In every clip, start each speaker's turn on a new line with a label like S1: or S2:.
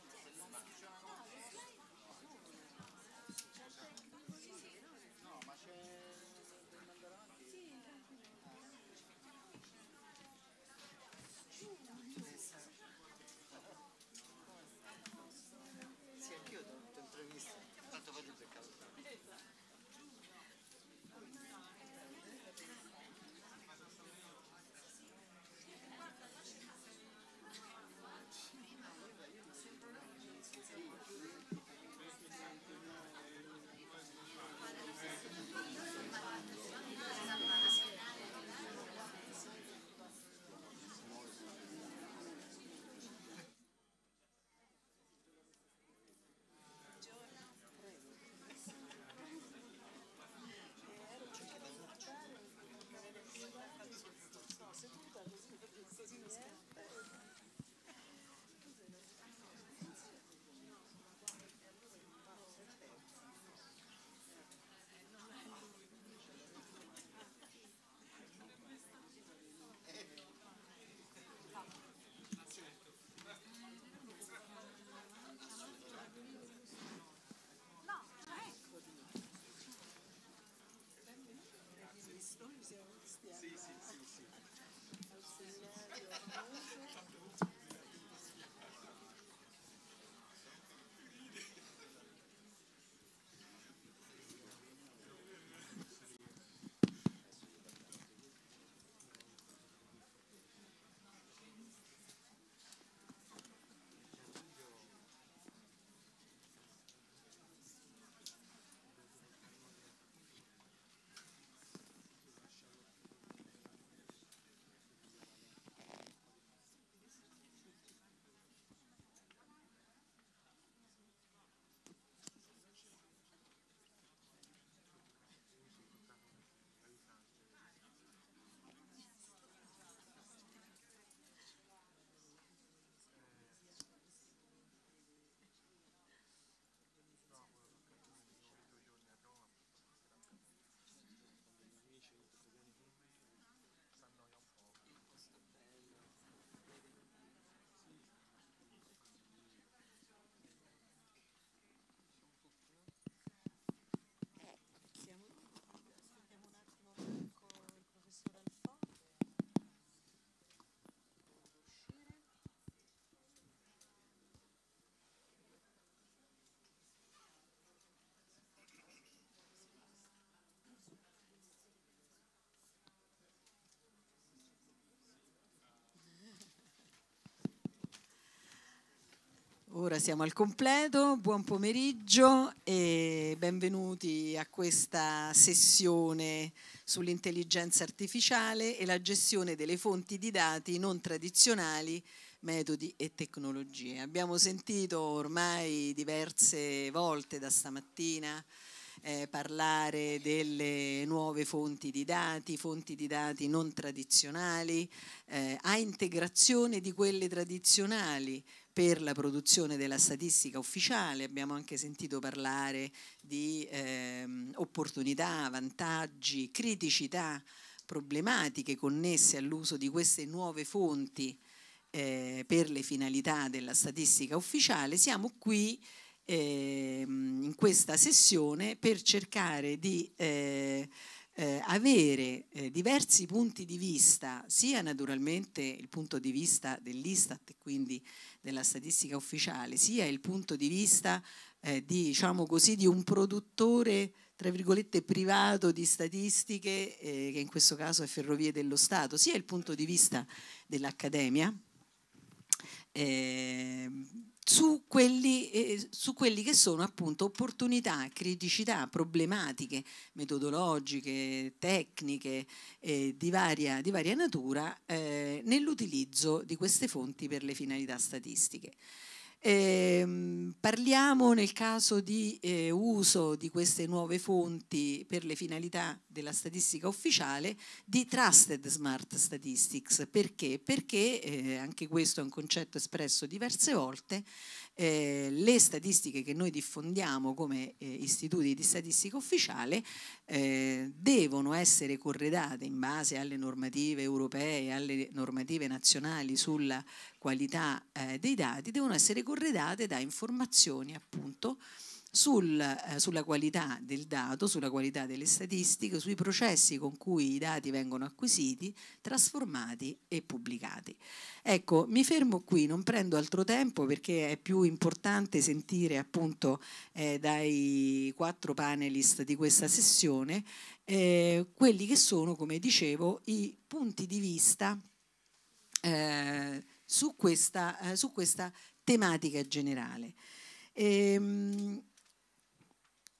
S1: C'est
S2: sim, sim, sim, sim.
S3: Allora siamo al completo, buon pomeriggio e benvenuti a questa sessione sull'intelligenza artificiale e la gestione delle fonti di dati non tradizionali, metodi e tecnologie. Abbiamo sentito ormai diverse volte da stamattina eh, parlare delle nuove fonti di dati, fonti di dati non tradizionali, eh, a integrazione di quelle tradizionali, per la produzione della statistica ufficiale, abbiamo anche sentito parlare di ehm, opportunità, vantaggi, criticità, problematiche connesse all'uso di queste nuove fonti eh, per le finalità della statistica ufficiale, siamo qui ehm, in questa sessione per cercare di eh, eh, avere eh, diversi punti di vista, sia naturalmente il punto di vista dell'Istat e quindi della statistica ufficiale, sia il punto di vista eh, di, diciamo così, di un produttore tra virgolette privato di statistiche, eh, che in questo caso è Ferrovie dello Stato, sia il punto di vista dell'Accademia. Eh, su quelli, eh, su quelli, che sono appunto opportunità, criticità, problematiche metodologiche, tecniche eh, di, varia, di, varia, natura eh, nell'utilizzo di queste fonti per le finalità statistiche. Eh, parliamo nel caso di eh, uso di queste nuove fonti per le finalità della statistica ufficiale di Trusted Smart Statistics. Perché? Perché, eh, anche questo è un concetto espresso diverse volte, eh, le statistiche che noi diffondiamo come eh, istituti di statistica ufficiale eh, devono essere corredate in base alle normative europee, alle normative nazionali sulla qualità eh, dei dati, devono essere corredate da informazioni appunto sul, eh, sulla qualità del dato, sulla qualità delle statistiche, sui processi con cui i dati vengono acquisiti, trasformati e pubblicati. Ecco, mi fermo qui, non prendo altro tempo perché è più importante sentire appunto eh, dai quattro panelist di questa sessione eh, quelli che sono, come dicevo, i punti di vista eh, su questa, eh, su, questa, tematica generale. Ehm,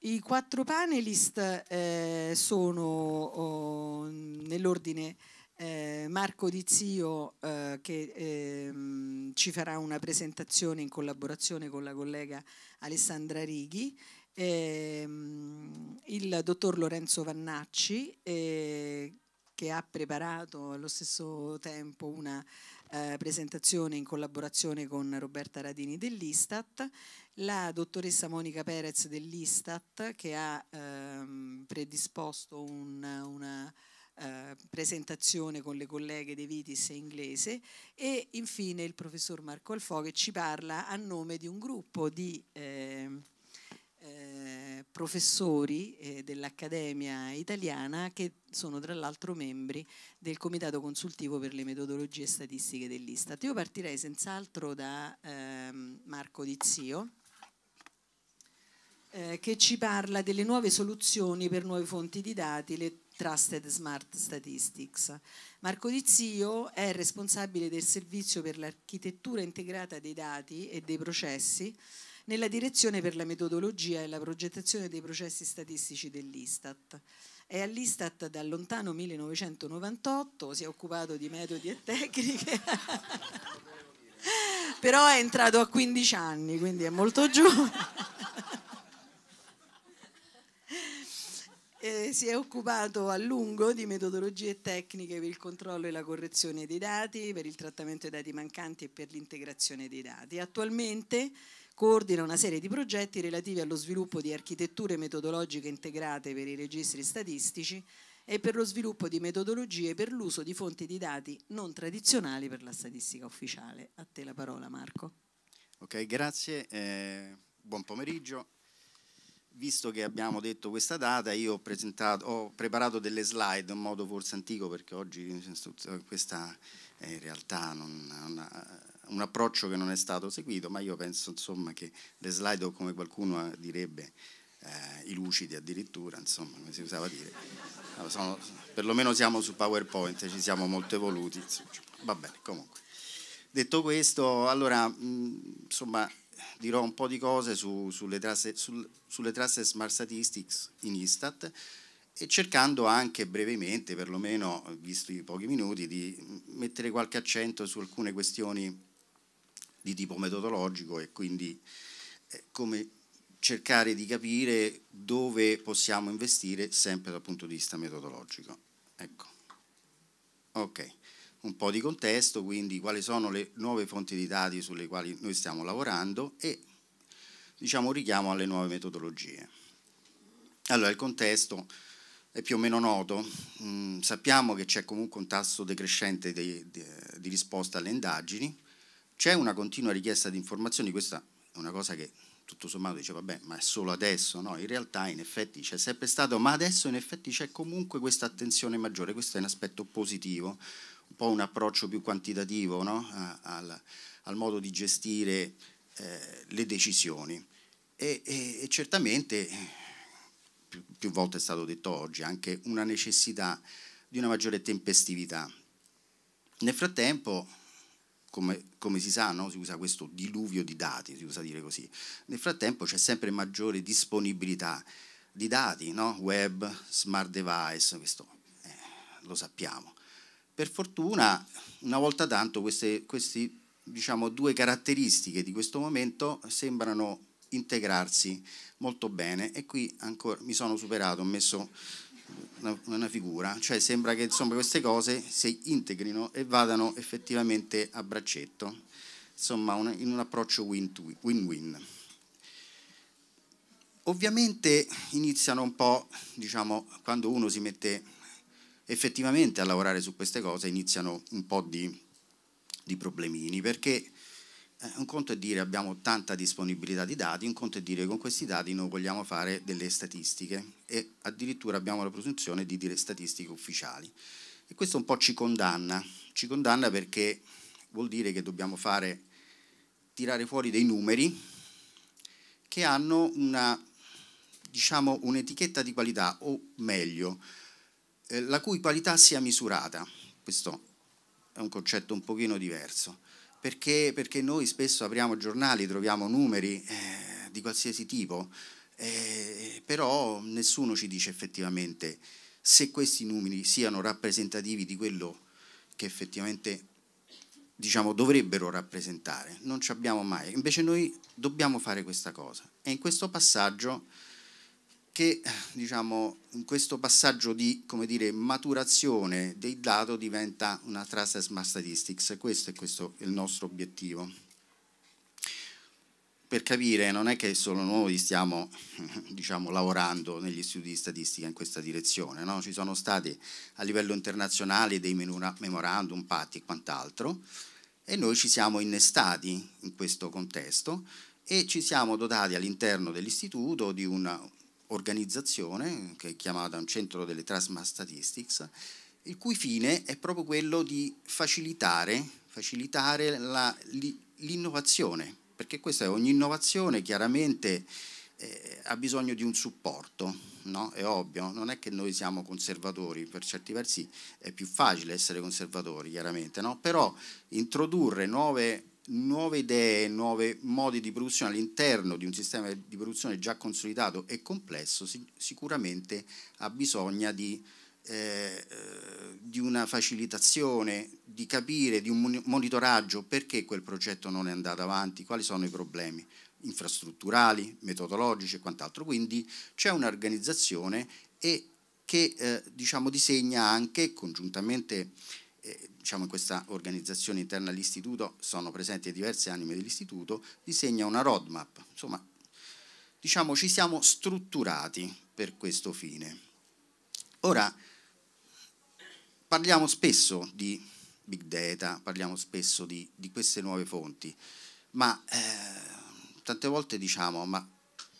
S3: i quattro panelist eh, sono oh, nell'ordine eh, Marco Di Zio eh, che ehm, ci farà una presentazione in collaborazione con la collega Alessandra Righi, ehm, il dottor Lorenzo Vannacci eh, che ha preparato allo stesso tempo una eh, presentazione in collaborazione con Roberta Radini dell'Istat, la dottoressa Monica Perez dell'Istat che ha ehm, predisposto un, una eh, presentazione con le colleghe De Vitis e Inglese e infine il professor Marco Alfò che ci parla a nome di un gruppo di... Eh, eh, professori eh, dell'Accademia italiana che sono tra l'altro membri del Comitato Consultivo per le metodologie statistiche dell'Istat. Io partirei senz'altro da ehm, Marco Dizio eh, che ci parla delle nuove soluzioni per nuove fonti di dati, le Trusted Smart Statistics. Marco Dizio è responsabile del servizio per l'architettura integrata dei dati e dei processi nella direzione per la metodologia e la progettazione dei processi statistici dell'Istat. È all'Istat dal lontano 1998, si è occupato di metodi e tecniche, però è entrato a 15 anni, quindi è molto giovane. Eh, si è occupato a lungo di metodologie tecniche per il controllo e la correzione dei dati, per il trattamento dei dati mancanti e per l'integrazione dei dati. Attualmente coordina una serie di progetti relativi allo sviluppo di architetture metodologiche integrate per i registri statistici e per lo sviluppo di metodologie per l'uso di fonti di dati non tradizionali per la statistica ufficiale. A te la parola Marco.
S1: Ok, grazie, eh, buon pomeriggio. Visto che abbiamo detto questa data, io ho, ho preparato delle slide, in modo forse antico perché oggi eh, questa eh, in realtà non, non eh, un approccio che non è stato seguito, ma io penso insomma, che le slide, o come qualcuno direbbe, eh, i lucidi addirittura, insomma, come si usava a dire, sono, perlomeno siamo su PowerPoint, ci siamo molto evoluti, va bene, comunque. Detto questo, allora, mh, insomma, dirò un po' di cose su, sulle, trasse, sul, sulle trasse Smart Statistics in Istat, e cercando anche brevemente, perlomeno visto i pochi minuti, di mettere qualche accento su alcune questioni di tipo metodologico e quindi eh, come cercare di capire dove possiamo investire sempre dal punto di vista metodologico. Ecco. Ok, un po' di contesto, quindi quali sono le nuove fonti di dati sulle quali noi stiamo lavorando e diciamo richiamo alle nuove metodologie. Allora, il contesto è più o meno noto, mm, sappiamo che c'è comunque un tasso decrescente di, di, di risposta alle indagini, c'è una continua richiesta di informazioni, questa è una cosa che tutto sommato dice vabbè ma è solo adesso, no? In realtà in effetti c'è sempre stato, ma adesso in effetti c'è comunque questa attenzione maggiore, questo è un aspetto positivo, un po' un approccio più quantitativo no? al, al, modo di gestire eh, le decisioni. E, e, e certamente, più, più volte è stato detto oggi, anche una necessità di una maggiore tempestività. Nel frattempo come, come, si sa, no? si usa questo diluvio di dati, si usa dire così. Nel frattempo c'è sempre maggiore disponibilità di dati, no? web, smart device, questo eh, lo sappiamo. Per fortuna, una volta tanto, queste, queste diciamo, due caratteristiche di questo momento sembrano integrarsi molto bene e qui ancora mi sono superato, ho messo una, una figura, cioè sembra che insomma, queste cose si integrino e vadano effettivamente a braccetto, insomma una, in un approccio win-win. Ovviamente iniziano un po', diciamo, quando uno si mette effettivamente a lavorare su queste cose, iniziano un po' di, di problemini, perché eh, un conto è dire abbiamo tanta disponibilità di dati, un conto è dire con questi dati noi vogliamo fare delle statistiche e addirittura abbiamo la presunzione di dire statistiche ufficiali. E questo un po' ci condanna, ci condanna perché vuol dire che dobbiamo fare, tirare fuori dei numeri che hanno una, diciamo, un'etichetta di qualità, o meglio, eh, la cui qualità sia misurata. Questo è un concetto un pochino diverso perché, perché noi spesso apriamo giornali, troviamo numeri eh, di qualsiasi tipo, eh, però nessuno ci dice effettivamente se questi numeri siano rappresentativi di quello che effettivamente diciamo, dovrebbero rappresentare. Non ci abbiamo mai. Invece noi dobbiamo fare questa cosa. E in questo passaggio che diciamo, in questo passaggio di dire, maturazione dei dati diventa una Trust Smart Statistics. Questo è, questo è il nostro obiettivo. Per capire, non è che solo noi stiamo diciamo, lavorando negli istituti di statistica in questa direzione, no? ci sono stati a livello internazionale dei memorandum, patti e quant'altro, e noi ci siamo innestati in questo contesto e ci siamo dotati all'interno dell'istituto di una, organizzazione, che è chiamata un centro delle Trasma Statistics, il cui fine è proprio quello di facilitare, facilitare l'innovazione, perché questa è ogni innovazione chiaramente eh, ha bisogno di un supporto, no? è ovvio, non è che noi siamo conservatori, per certi versi è più facile essere conservatori chiaramente, no? però introdurre nuove nuove idee, nuovi modi di produzione all'interno di un sistema di produzione già consolidato e complesso sicuramente ha bisogno di, eh, eh, di una facilitazione, di capire, di un monitoraggio perché quel progetto non è andato avanti, quali sono i problemi infrastrutturali, metodologici e quant'altro. Quindi c'è un'organizzazione che eh, diciamo, disegna anche congiuntamente diciamo, in questa organizzazione interna all'istituto sono presenti diverse anime dell'istituto, disegna una roadmap, insomma diciamo ci siamo strutturati per questo fine. Ora parliamo spesso di big data, parliamo spesso di, di queste nuove fonti, ma eh, tante volte diciamo ma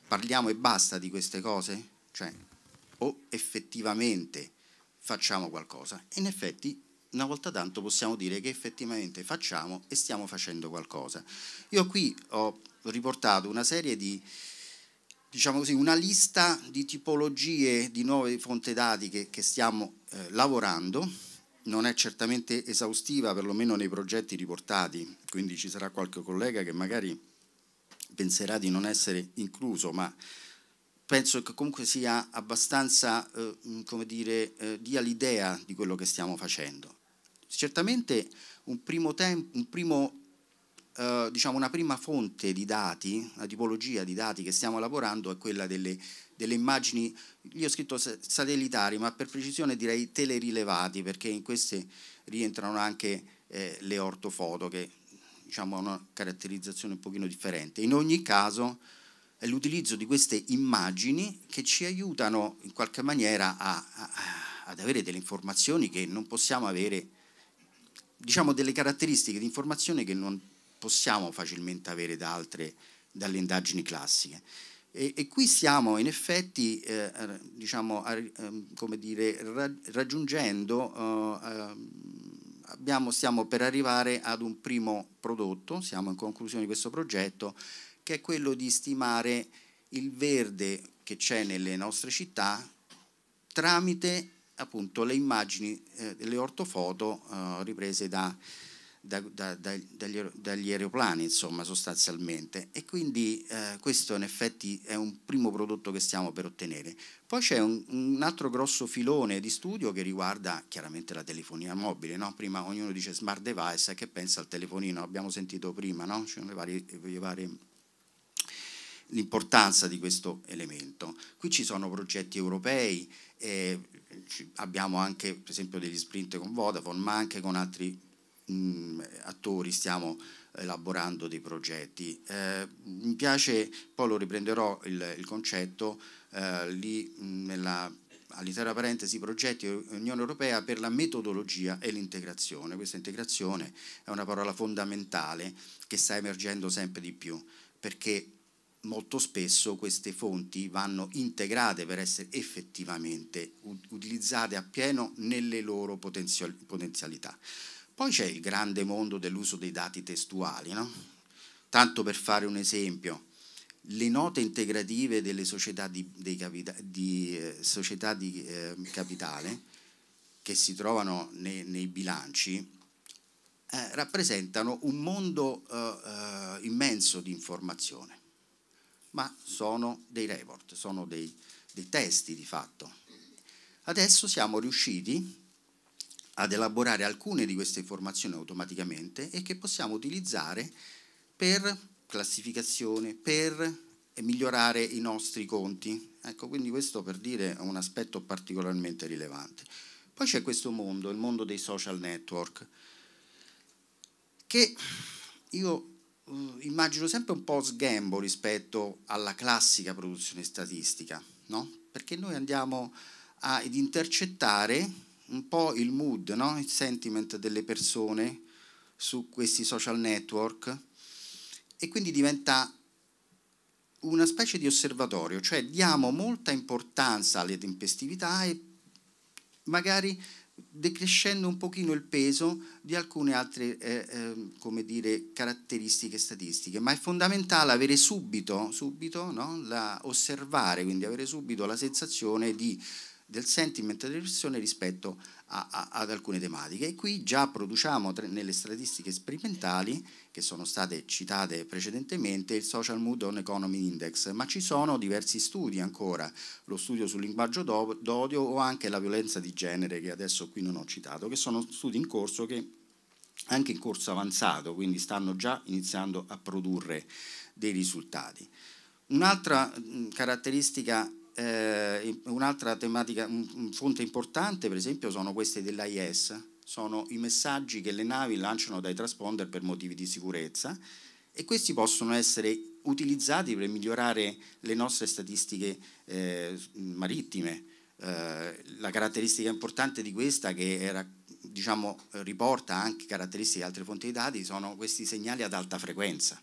S1: parliamo e basta di queste cose? Cioè o effettivamente facciamo qualcosa? In effetti una volta tanto possiamo dire che effettivamente facciamo e stiamo facendo qualcosa. Io qui ho riportato una serie di, diciamo così, una lista di tipologie di nuove fonte dati che, che stiamo eh, lavorando, non è certamente esaustiva, perlomeno nei progetti riportati, quindi ci sarà qualche collega che magari penserà di non essere incluso, ma penso che comunque sia abbastanza, eh, come dire, eh, dia l'idea di quello che stiamo facendo. Certamente un primo, tempo, un primo eh, diciamo una prima fonte di dati, la tipologia di dati che stiamo lavorando è quella delle, delle immagini, io ho scritto satellitari, ma per precisione direi telerilevati, perché in queste rientrano anche eh, le ortofoto, che diciamo, hanno una caratterizzazione un pochino differente. In ogni caso è l'utilizzo di queste immagini che ci aiutano in qualche maniera a, a, ad avere delle informazioni che non possiamo avere diciamo, delle caratteristiche di informazione che non possiamo facilmente avere da altre, dalle indagini classiche. E, e qui stiamo in effetti eh, diciamo, eh, come dire, raggiungendo, eh, ehm, abbiamo, stiamo per arrivare ad un primo prodotto, siamo in conclusione di questo progetto, che è quello di stimare il verde che c'è nelle nostre città tramite appunto le immagini, eh, ortofoto eh, riprese da, da, da, dagli, dagli, aeroplani, insomma, sostanzialmente. E quindi eh, questo in effetti è un primo prodotto che stiamo per ottenere. Poi c'è un, un, altro grosso filone di studio che riguarda chiaramente la telefonia mobile. No? Prima ognuno dice smart device, che pensa al telefonino? Abbiamo sentito prima, no? l'importanza di questo elemento. Qui ci sono progetti europei, eh, abbiamo anche per esempio degli sprint con Vodafone, ma anche con altri mh, mm, attori stiamo elaborando dei progetti. Eh, mi piace, poi lo riprenderò il, il concetto, eh, lì mm, nella all'intera parentesi progetti Unione Europea per la metodologia e l'integrazione. Questa integrazione è una parola fondamentale che sta emergendo sempre di più perché molto spesso queste fonti vanno integrate per essere effettivamente utilizzate appieno nelle loro potenzialità. Poi c'è il grande mondo dell'uso dei dati testuali, no? tanto per fare un esempio, le note integrative delle società di, capita di, eh, società di eh, capitale che si trovano nei, nei bilanci, eh, rappresentano un mondo eh, eh immenso di informazione ma sono dei report, sono dei, dei testi di fatto. Adesso siamo riusciti ad elaborare alcune di queste informazioni automaticamente e che possiamo utilizzare per classificazione, per migliorare i nostri conti. Ecco, quindi questo per dire è un aspetto particolarmente rilevante. Poi c'è questo mondo, il mondo dei social network, che io uh, immagino sempre un po' sghembo rispetto alla classica produzione statistica, no? perché noi andiamo a, ad intercettare un po' il mood, no? il sentiment delle persone su questi social network e quindi diventa una specie di osservatorio, cioè diamo molta importanza alle tempestività e magari decrescendo un pochino il peso di alcune altre eh, eh, come dire, caratteristiche statistiche, ma è fondamentale avere subito, subito no? la, osservare, quindi avere subito la sensazione di, del sentiment delle persone rispetto a, a, ad alcune tematiche e qui già produciamo tre, nelle statistiche sperimentali che sono state citate precedentemente, il Social Mood on Economy Index, ma ci sono diversi studi ancora, lo studio sul linguaggio d'odio o anche la violenza di genere che adesso qui non ho citato, che sono studi in corso che anche in corso avanzato, quindi stanno già iniziando a produrre dei risultati. Un'altra mm, caratteristica eh, un'altra tematica, fonte importante per esempio sono queste dell'AIS, sono i messaggi che le navi lanciano dai transponder per motivi di sicurezza e questi possono essere utilizzati per migliorare le nostre statistiche eh, marittime. Eh, la caratteristica importante di questa che era, diciamo, riporta anche caratteristiche di altre fonti di dati sono questi segnali ad alta frequenza.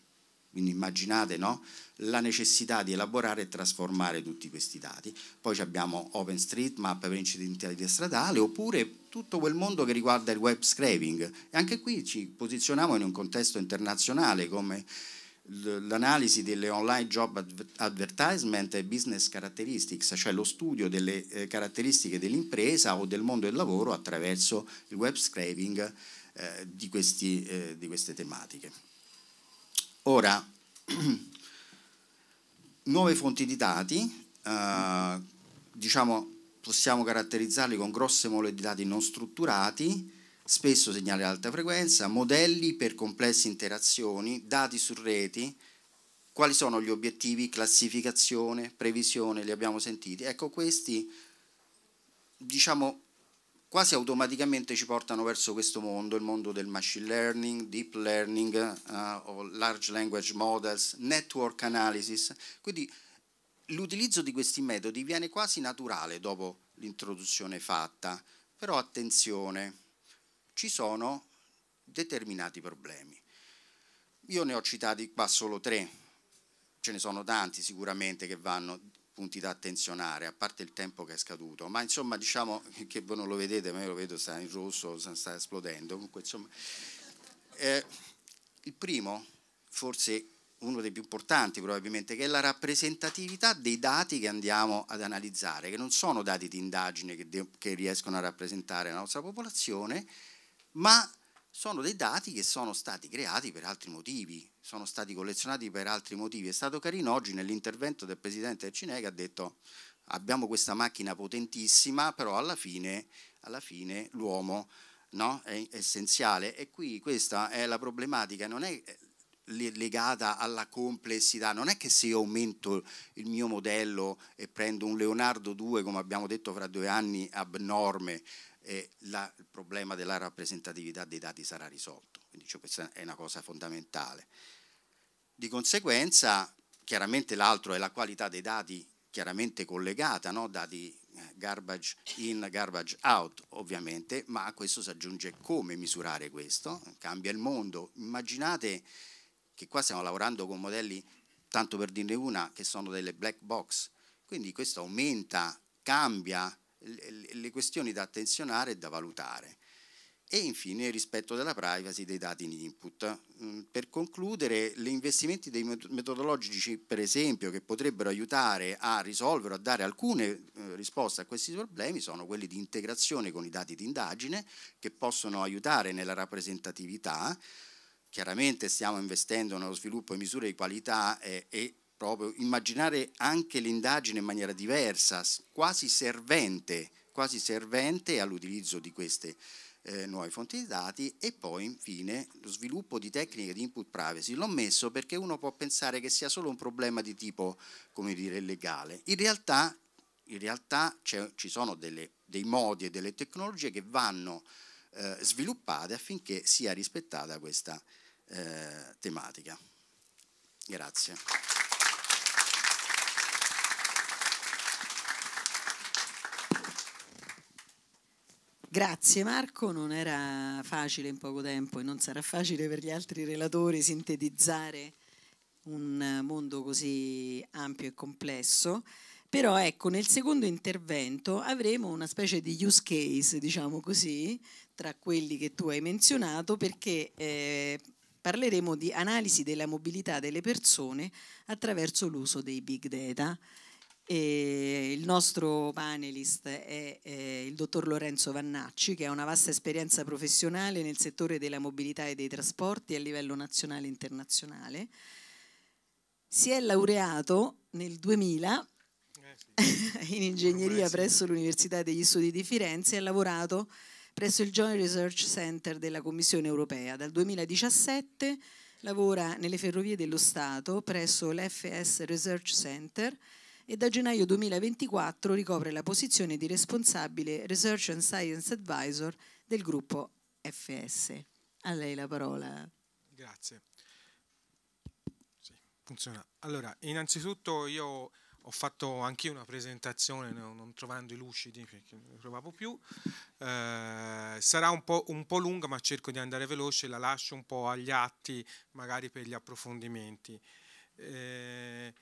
S1: Quindi immaginate no? la necessità di elaborare e trasformare tutti questi dati. Poi abbiamo OpenStreetMap per incidentalità stradale oppure tutto quel mondo che riguarda il web scraping. E anche qui ci posizioniamo in un contesto internazionale come l'analisi delle online job advertisement e business characteristics, cioè lo studio delle eh, caratteristiche dell'impresa o del mondo del lavoro attraverso il web scraping eh, di, questi, eh, di queste tematiche. Ora, nuove fonti di dati, eh, diciamo possiamo caratterizzarli con grosse mole di dati non strutturati, spesso segnali ad alta frequenza, modelli per complesse interazioni, dati su reti, quali sono gli obiettivi, classificazione, previsione, li abbiamo sentiti. Ecco questi, diciamo, quasi automaticamente ci portano verso questo mondo, il mondo del machine learning, deep learning, uh, large language models, network analysis. Quindi l'utilizzo di questi metodi viene quasi naturale dopo l'introduzione fatta, però attenzione, ci sono determinati problemi. Io ne ho citati qua solo tre, ce ne sono tanti sicuramente che vanno punti da attenzionare, a parte il tempo che è scaduto, ma insomma diciamo che voi non lo vedete, ma io lo vedo, sta in rosso, sta esplodendo, comunque insomma. Eh, il primo, forse uno dei più importanti probabilmente, che è la rappresentatività dei dati che andiamo ad analizzare, che non sono dati di indagine che, che riescono a rappresentare la nostra popolazione, ma sono dei dati che sono stati creati per altri motivi, sono stati collezionati per altri motivi. È stato carino oggi nell'intervento del presidente del Cine che ha detto abbiamo questa macchina potentissima, però alla fine, fine l'uomo no, è essenziale e qui questa è la problematica, non è eh, legata alla complessità, non è che se io aumento il mio modello e prendo un Leonardo 2, come abbiamo detto fra due anni, abnorme, eh, la, il problema della rappresentatività dei dati sarà risolto. Quindi cioè, questa è una cosa fondamentale. Di conseguenza, chiaramente l'altro è la qualità dei dati chiaramente collegata, no? dati eh, garbage in, garbage out ovviamente, ma a questo si aggiunge come misurare questo, cambia il mondo. Immaginate che qua stiamo lavorando con modelli, tanto per dirne una, che sono delle black box, quindi questo aumenta, cambia le questioni da attenzionare e da valutare. E infine il rispetto della privacy dei dati in input. Mm, per concludere, gli investimenti metodologici, per esempio, che potrebbero aiutare a risolvere o a dare alcune eh, risposte a questi problemi sono quelli di integrazione con i dati di indagine che possono aiutare nella rappresentatività. Chiaramente stiamo investendo nello sviluppo di misure di qualità e, e proprio immaginare anche l'indagine in maniera diversa, quasi servente, quasi servente all'utilizzo di queste eh, nuove fonti di dati e poi infine lo sviluppo di tecniche di input privacy. L'ho messo perché uno può pensare che sia solo un problema di tipo, come dire, legale. In realtà, in realtà ci sono delle, dei modi e delle tecnologie che vanno eh, sviluppate affinché sia rispettata questa eh, tematica. Grazie.
S3: Grazie Marco, non era facile in poco tempo e non sarà facile per gli altri relatori sintetizzare un mondo così ampio e complesso, però ecco nel secondo intervento avremo una specie di use case, diciamo così, tra quelli che tu hai menzionato perché eh, parleremo di analisi della mobilità delle persone attraverso l'uso dei big data. E il nostro panelist è, è il dottor Lorenzo Vannacci, che ha una vasta esperienza professionale nel settore della mobilità e dei trasporti a livello nazionale e internazionale. Si è laureato nel 2000 eh sì. in ingegneria presso l'Università degli Studi di Firenze e ha lavorato presso il Joint Research Center della Commissione europea. Dal 2017 lavora nelle ferrovie dello Stato presso l'FS Research Center e da gennaio 2024 ricopre la posizione di responsabile Research and Science Advisor del gruppo FS. A lei la parola.
S4: Grazie. Sì, funziona. Allora, innanzitutto io ho fatto anche una presentazione non trovando i lucidi perché non ne trovavo più eh, sarà un po', un po', lunga ma cerco di andare veloce la lascio un po' agli atti magari per gli approfondimenti eh,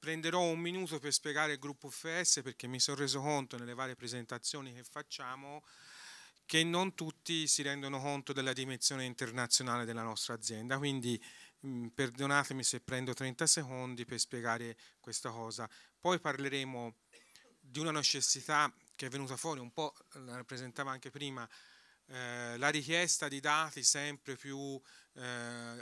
S4: Prenderò un minuto per spiegare il gruppo FS perché mi sono reso conto nelle varie presentazioni che facciamo che non tutti si rendono conto della dimensione internazionale della nostra azienda, quindi mh, perdonatemi se prendo 30 secondi per spiegare questa cosa. Poi parleremo di una necessità che è venuta fuori, un po' la presentava anche prima, eh, la richiesta di dati sempre più eh,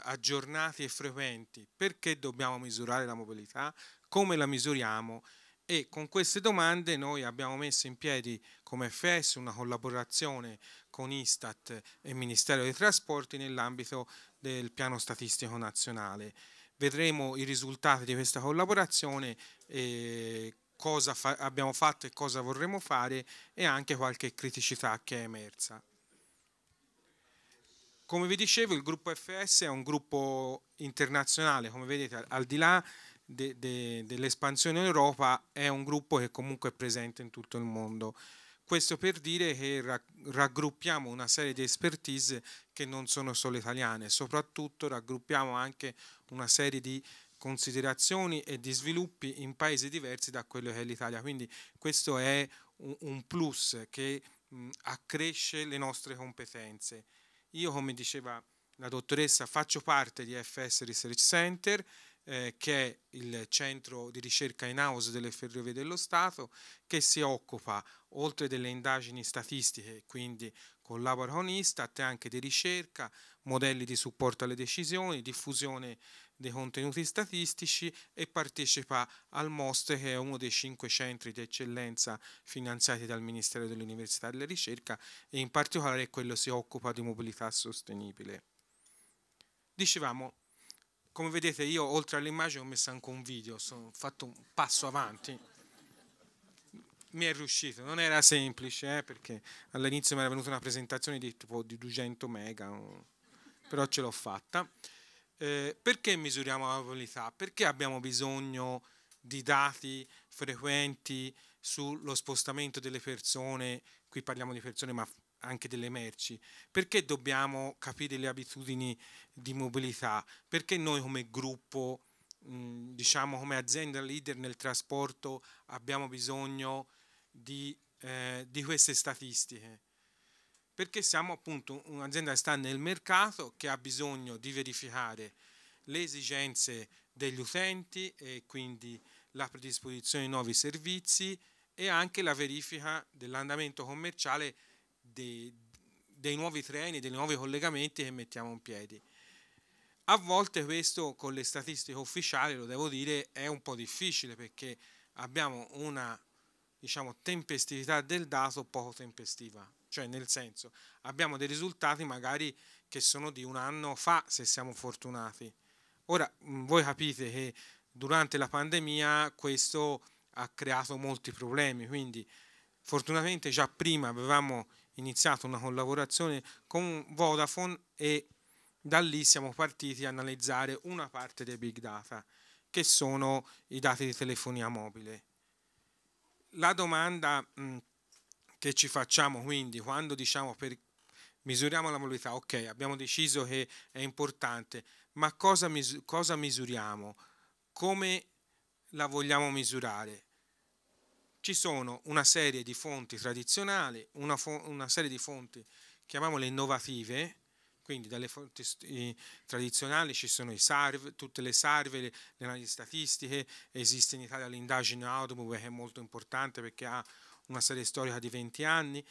S4: aggiornati e frequenti. Perché dobbiamo misurare la mobilità? come la misuriamo e con queste domande noi abbiamo messo in piedi come FS una collaborazione con Istat e Ministero dei Trasporti nell'ambito del piano statistico nazionale. Vedremo i risultati di questa collaborazione eh, cosa fa abbiamo fatto e cosa vorremmo fare e anche qualche criticità che è emersa. Come vi dicevo il gruppo FS è un gruppo internazionale, come vedete al, al di là de, de, dell'espansione in Europa è un gruppo che comunque è presente in tutto il mondo. Questo per dire che raggruppiamo una serie di expertise che non sono solo italiane, soprattutto raggruppiamo anche una serie di considerazioni e di sviluppi in paesi diversi da quello che è l'Italia. Quindi questo è un, plus che accresce le nostre competenze. Io, come diceva la dottoressa, faccio parte di FS Research Center, eh, che è il centro di ricerca in house delle Ferrovie dello Stato, che si occupa, oltre delle indagini statistiche, quindi collabora con Istat, anche di ricerca, modelli di supporto alle decisioni, diffusione dei contenuti statistici e partecipa al MOSTE che è uno dei cinque centri di eccellenza finanziati dal Ministero dell'Università e della Ricerca e in particolare quello si occupa di mobilità sostenibile. Dicevamo, come vedete io oltre all'immagine ho messo anche un video, ho fatto un passo avanti. Mi è riuscito, non era semplice eh, perché all'inizio mi era venuta una presentazione di tipo di 200 mega, però ce l'ho fatta. Eh, perché misuriamo la mobilità? Perché abbiamo bisogno di dati frequenti sullo spostamento delle persone, qui parliamo di persone ma anche delle merci, perché dobbiamo capire le abitudini di mobilità, perché noi come gruppo, mm, diciamo come azienda leader nel trasporto abbiamo bisogno di, eh, di queste statistiche, perché siamo appunto un'azienda che sta nel mercato che ha bisogno di verificare le esigenze degli utenti e quindi la predisposizione di nuovi servizi e anche la verifica dell'andamento commerciale dei, dei nuovi treni, dei nuovi collegamenti che mettiamo in piedi. A volte questo con le statistiche ufficiali, lo devo dire, è un po' difficile perché abbiamo una diciamo, tempestività del dato poco tempestiva, cioè nel senso abbiamo dei risultati magari che sono di un anno fa se siamo fortunati. Ora voi capite che durante la pandemia questo ha creato molti problemi, quindi fortunatamente già prima avevamo iniziato una collaborazione con Vodafone e da lì siamo partiti a analizzare una parte dei big data, che sono i dati di telefonia mobile. La domanda che ci facciamo quindi quando diciamo per, misuriamo la mobilità, ok, abbiamo deciso che è importante, ma cosa misuriamo? Come la vogliamo misurare? ci sono una serie di fonti tradizionali, una, fo una serie di fonti, chiamiamole innovative, quindi dalle fonti tradizionali ci sono i SARV, tutte le SARV, le, le analisi statistiche, esiste in Italia l'indagine Automobile che è molto importante perché ha una serie storica di 20 anni,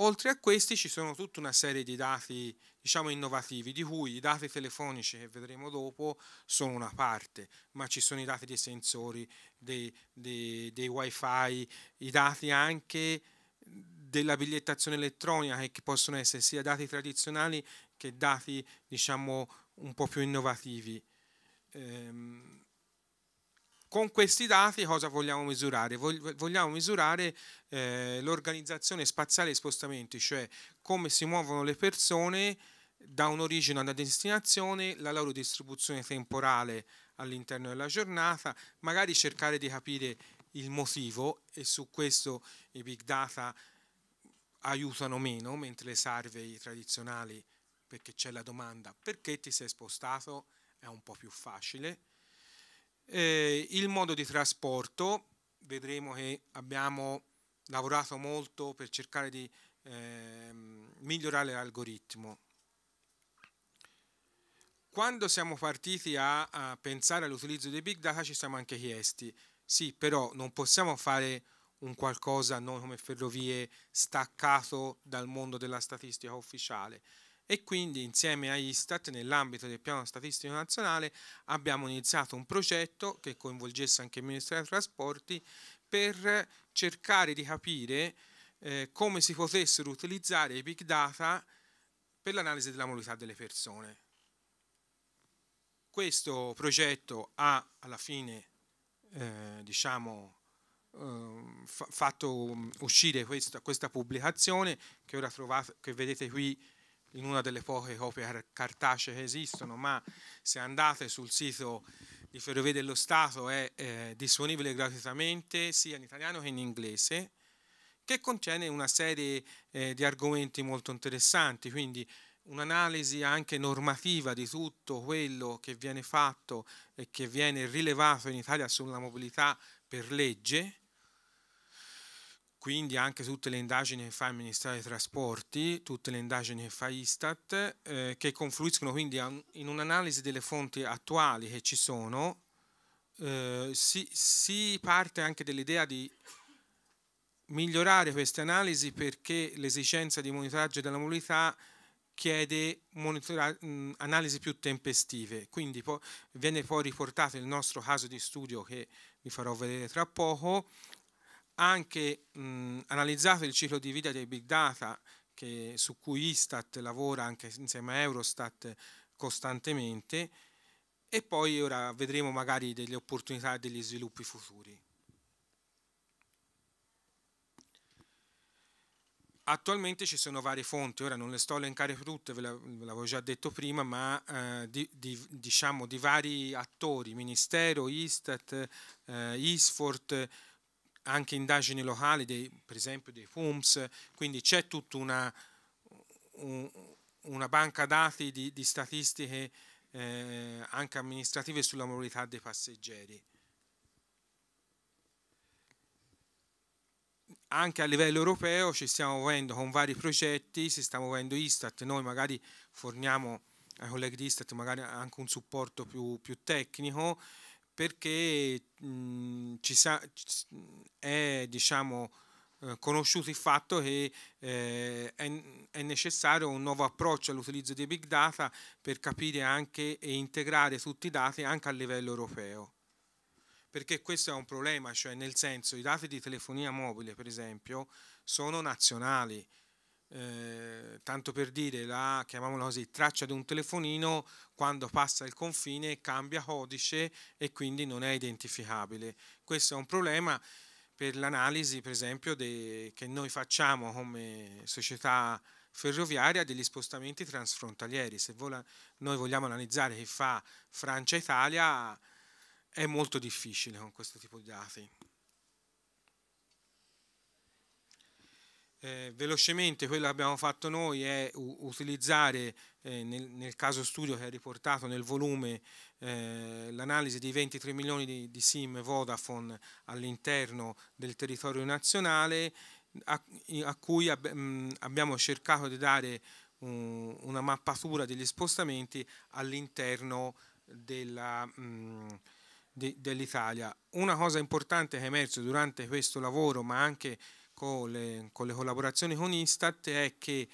S4: Oltre a questi ci sono tutta una serie di dati diciamo innovativi, di cui i dati telefonici che vedremo dopo sono una parte, ma ci sono i dati dei sensori, dei, dei, dei wifi, i dati anche della bigliettazione elettronica che possono essere sia dati tradizionali che dati diciamo un po' più innovativi. Ehm, con questi dati cosa vogliamo misurare? Vogliamo misurare eh, l'organizzazione spaziale dei spostamenti, cioè come si muovono le persone da un'origine a una destinazione, la loro distribuzione temporale all'interno della giornata, magari cercare di capire il motivo e su questo i big data aiutano meno, mentre le survey tradizionali, perché c'è la domanda perché ti sei spostato, è un po' più facile eh, il modo di trasporto, vedremo che abbiamo lavorato molto per cercare di eh, migliorare l'algoritmo. Quando siamo partiti a, a pensare all'utilizzo dei big data ci siamo anche chiesti, sì però non possiamo fare un qualcosa noi come ferrovie staccato dal mondo della statistica ufficiale, e quindi insieme a Istat nell'ambito del piano statistico nazionale abbiamo iniziato un progetto che coinvolgesse anche il Ministero dei Trasporti per cercare di capire eh, come si potessero utilizzare i big data per l'analisi della mobilità delle persone. Questo progetto ha alla fine eh, diciamo, eh, fatto mm, uscire questa, questa, pubblicazione che ora trovate, che vedete qui in una delle poche copie cartacee che esistono, ma se andate sul sito di Ferrovie dello Stato è eh, disponibile gratuitamente sia in italiano che in inglese, che contiene una serie eh, di argomenti molto interessanti, quindi un'analisi anche normativa di tutto quello che viene fatto e che viene rilevato in Italia sulla mobilità per legge, quindi anche tutte le indagini che fa il Ministero dei Trasporti, tutte le indagini che fa Istat, eh, che confluiscono quindi in un'analisi delle fonti attuali che ci sono, eh, si, si parte anche dell'idea di migliorare queste analisi perché l'esigenza di monitoraggio della mobilità chiede mh, analisi più tempestive, quindi po viene poi riportato il nostro caso di studio che vi farò vedere tra poco, anche mh, analizzato il ciclo di vita dei big data che, su cui Istat lavora anche insieme a Eurostat costantemente e poi ora vedremo magari delle opportunità e degli sviluppi futuri. Attualmente ci sono varie fonti, ora non le sto a elencare tutte, ve l'avevo già detto prima, ma eh, di, di, diciamo di vari attori, Ministero, Istat, eh, Isfort, anche indagini locali, dei, per esempio dei FUMS, quindi c'è tutta una, una, banca dati di, di statistiche eh, anche amministrative sulla mobilità dei passeggeri. Anche a livello europeo ci stiamo muovendo con vari progetti, si sta muovendo Istat, noi magari forniamo ai colleghi di Istat magari anche un supporto più, più tecnico, perché mh, mhmm, ci sa, è diciamo, eh, conosciuto il fatto che eh, è, è, necessario un nuovo approccio all'utilizzo dei big data per capire anche e integrare tutti i dati anche a livello europeo. Perché questo è un problema, cioè nel senso i dati di telefonia mobile per esempio sono nazionali, eh, tanto per dire, la chiamiamola così, traccia di un telefonino, quando passa il confine cambia codice e quindi non è identificabile. Questo è un problema per l'analisi, per esempio, de, che noi facciamo come società ferroviaria degli spostamenti transfrontalieri. Se vola, noi vogliamo analizzare che fa Francia-Italia, è molto difficile con questo tipo di dati. Eh, velocemente quello che abbiamo fatto noi è utilizzare eh, nel, nel, caso studio che è riportato nel volume eh, l'analisi di 23 milioni di, di SIM Vodafone all'interno del territorio nazionale a, a cui ab, mh, mm, abbiamo cercato di dare un, una mappatura degli spostamenti all'interno della... Mh, mm, de, dell'Italia. Una cosa importante che è emerso durante questo lavoro, ma anche con le, con le collaborazioni con Istat è che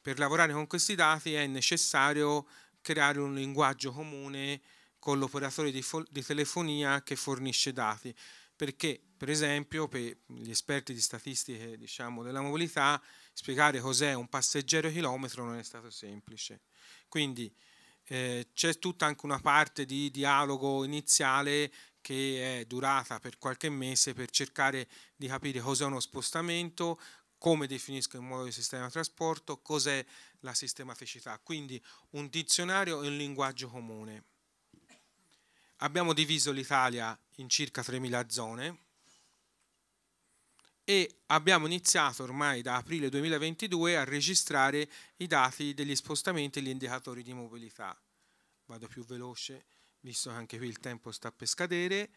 S4: per lavorare con questi dati è necessario creare un linguaggio comune con l'operatore di, di, telefonia che fornisce dati, perché per esempio per gli esperti di statistiche diciamo, della mobilità spiegare cos'è un passeggero chilometro non è stato semplice. Quindi eh, c'è tutta anche una parte di dialogo iniziale che è durata per qualche mese per cercare di capire cos'è uno spostamento, come definisco il modo di sistema di trasporto, cos'è la sistematicità. Quindi un dizionario e un linguaggio comune. Abbiamo diviso l'Italia in circa 3.000 zone e abbiamo iniziato ormai da aprile 2022 a registrare i dati degli spostamenti e gli indicatori di mobilità. Vado più veloce visto che anche qui il tempo sta per scadere,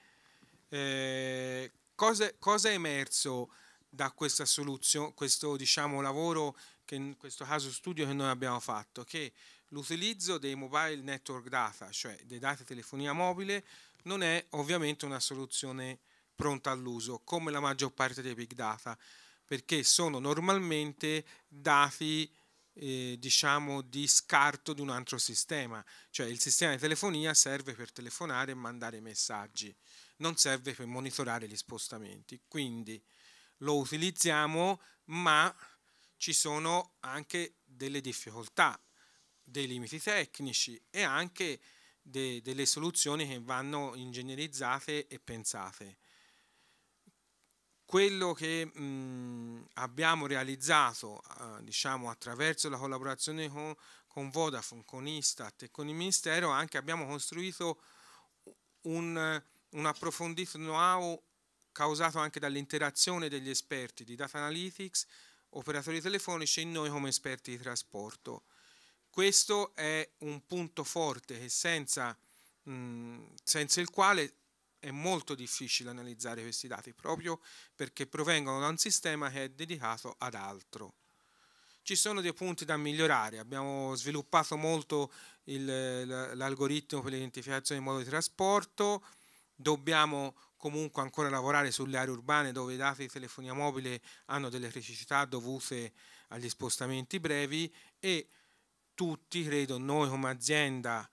S4: eh, cosa, è emerso da questa soluzione, questo diciamo, lavoro, che in questo caso studio che noi abbiamo fatto? Che l'utilizzo dei mobile network data, cioè dei dati telefonia mobile, non è ovviamente una soluzione pronta all'uso, come la maggior parte dei big data, perché sono normalmente dati eh, diciamo di scarto di un altro sistema, cioè il sistema di telefonia serve per telefonare e mandare messaggi, non serve per monitorare gli spostamenti, quindi lo utilizziamo ma ci sono anche delle difficoltà, dei limiti tecnici e anche de delle soluzioni che vanno ingegnerizzate e pensate quello che mh, mhmm, abbiamo realizzato eh, diciamo, attraverso la collaborazione con, con, Vodafone, con Istat e con il Ministero, anche abbiamo costruito un, un approfondito know-how causato anche dall'interazione degli esperti di data analytics, operatori telefonici e noi come esperti di trasporto. Questo è un punto forte che senza, mh, mhmm, senza il quale è molto difficile analizzare questi dati proprio perché provengono da un sistema che è dedicato ad altro. Ci sono dei punti da migliorare, abbiamo sviluppato molto l'algoritmo per l'identificazione dei modi di trasporto, dobbiamo comunque ancora lavorare sulle aree urbane dove i dati di telefonia mobile hanno delle criticità dovute agli spostamenti brevi e tutti, credo, noi come azienda,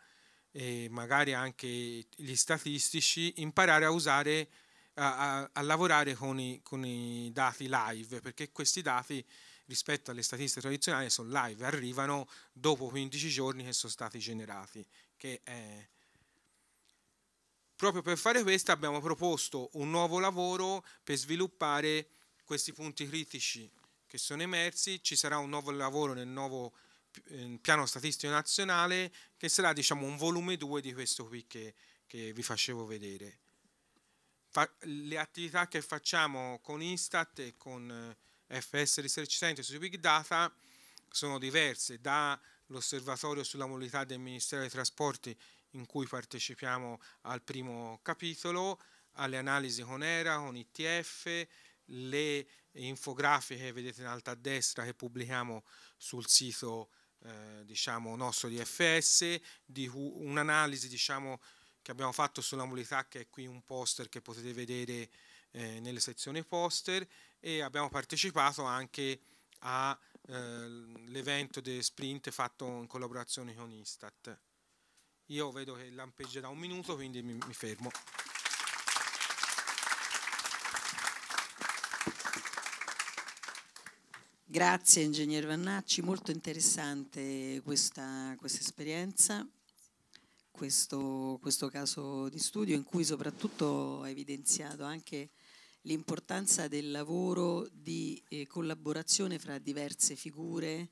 S4: e magari anche gli statistici, imparare a usare, a, a, a lavorare con i, con i, dati live, perché questi dati rispetto alle statistiche tradizionali sono live, arrivano dopo 15 giorni che sono stati generati. È... Proprio per fare questo abbiamo proposto un nuovo lavoro per sviluppare questi punti critici che sono emersi, ci sarà un nuovo lavoro nel nuovo piano statistico nazionale che sarà diciamo un volume 2 di questo qui che, che vi facevo vedere. Fa le attività che facciamo con Instat e con eh, FS Research Center sui Big Data sono diverse dall'osservatorio sulla mobilità del Ministero dei Trasporti in cui partecipiamo al primo capitolo, alle analisi con ERA, con ITF, le infografiche che vedete in alto a destra che pubblichiamo sul sito eh, diciamo, nostro di FS, di un'analisi diciamo, che abbiamo fatto sulla mobilità che è qui un poster che potete vedere eh, nelle sezioni poster e abbiamo partecipato anche all'evento eh, di sprint fatto in collaborazione con Istat. Io vedo che lampeggia da un minuto quindi mi, mi fermo.
S3: Grazie Ingegner Vannacci, molto interessante questa, questa esperienza, questo, questo, caso di studio in cui soprattutto ha evidenziato anche l'importanza del lavoro di eh, collaborazione fra diverse figure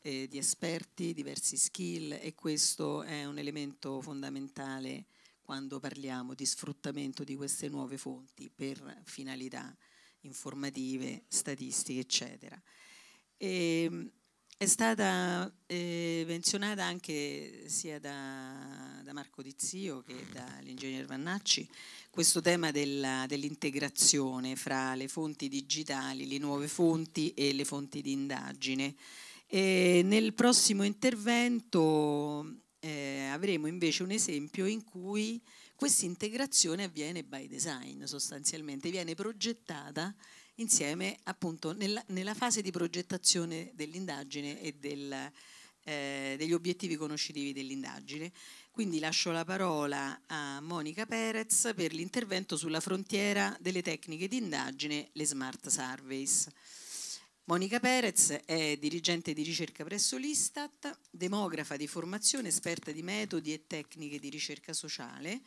S3: eh, di esperti, diversi skill e questo è un elemento fondamentale quando parliamo di sfruttamento di queste nuove fonti per finalità informative, statistiche, eccetera. E, ehm, è stata eh, menzionata anche sia da, da Marco Dizio che dall'ingegner Vannacci questo tema della, dell'integrazione fra le fonti digitali, le nuove fonti e le fonti di indagine. E nel prossimo intervento eh, avremo invece un esempio in cui questa integrazione avviene by design sostanzialmente, viene progettata insieme appunto nella, nella fase di progettazione dell'indagine e del, eh, degli obiettivi conoscitivi dell'indagine. Quindi lascio la parola a Monica Perez per l'intervento sulla frontiera delle tecniche di indagine, le smart surveys. Monica Perez è dirigente di ricerca presso l'Istat, demografa di formazione, esperta di metodi e tecniche di ricerca sociale,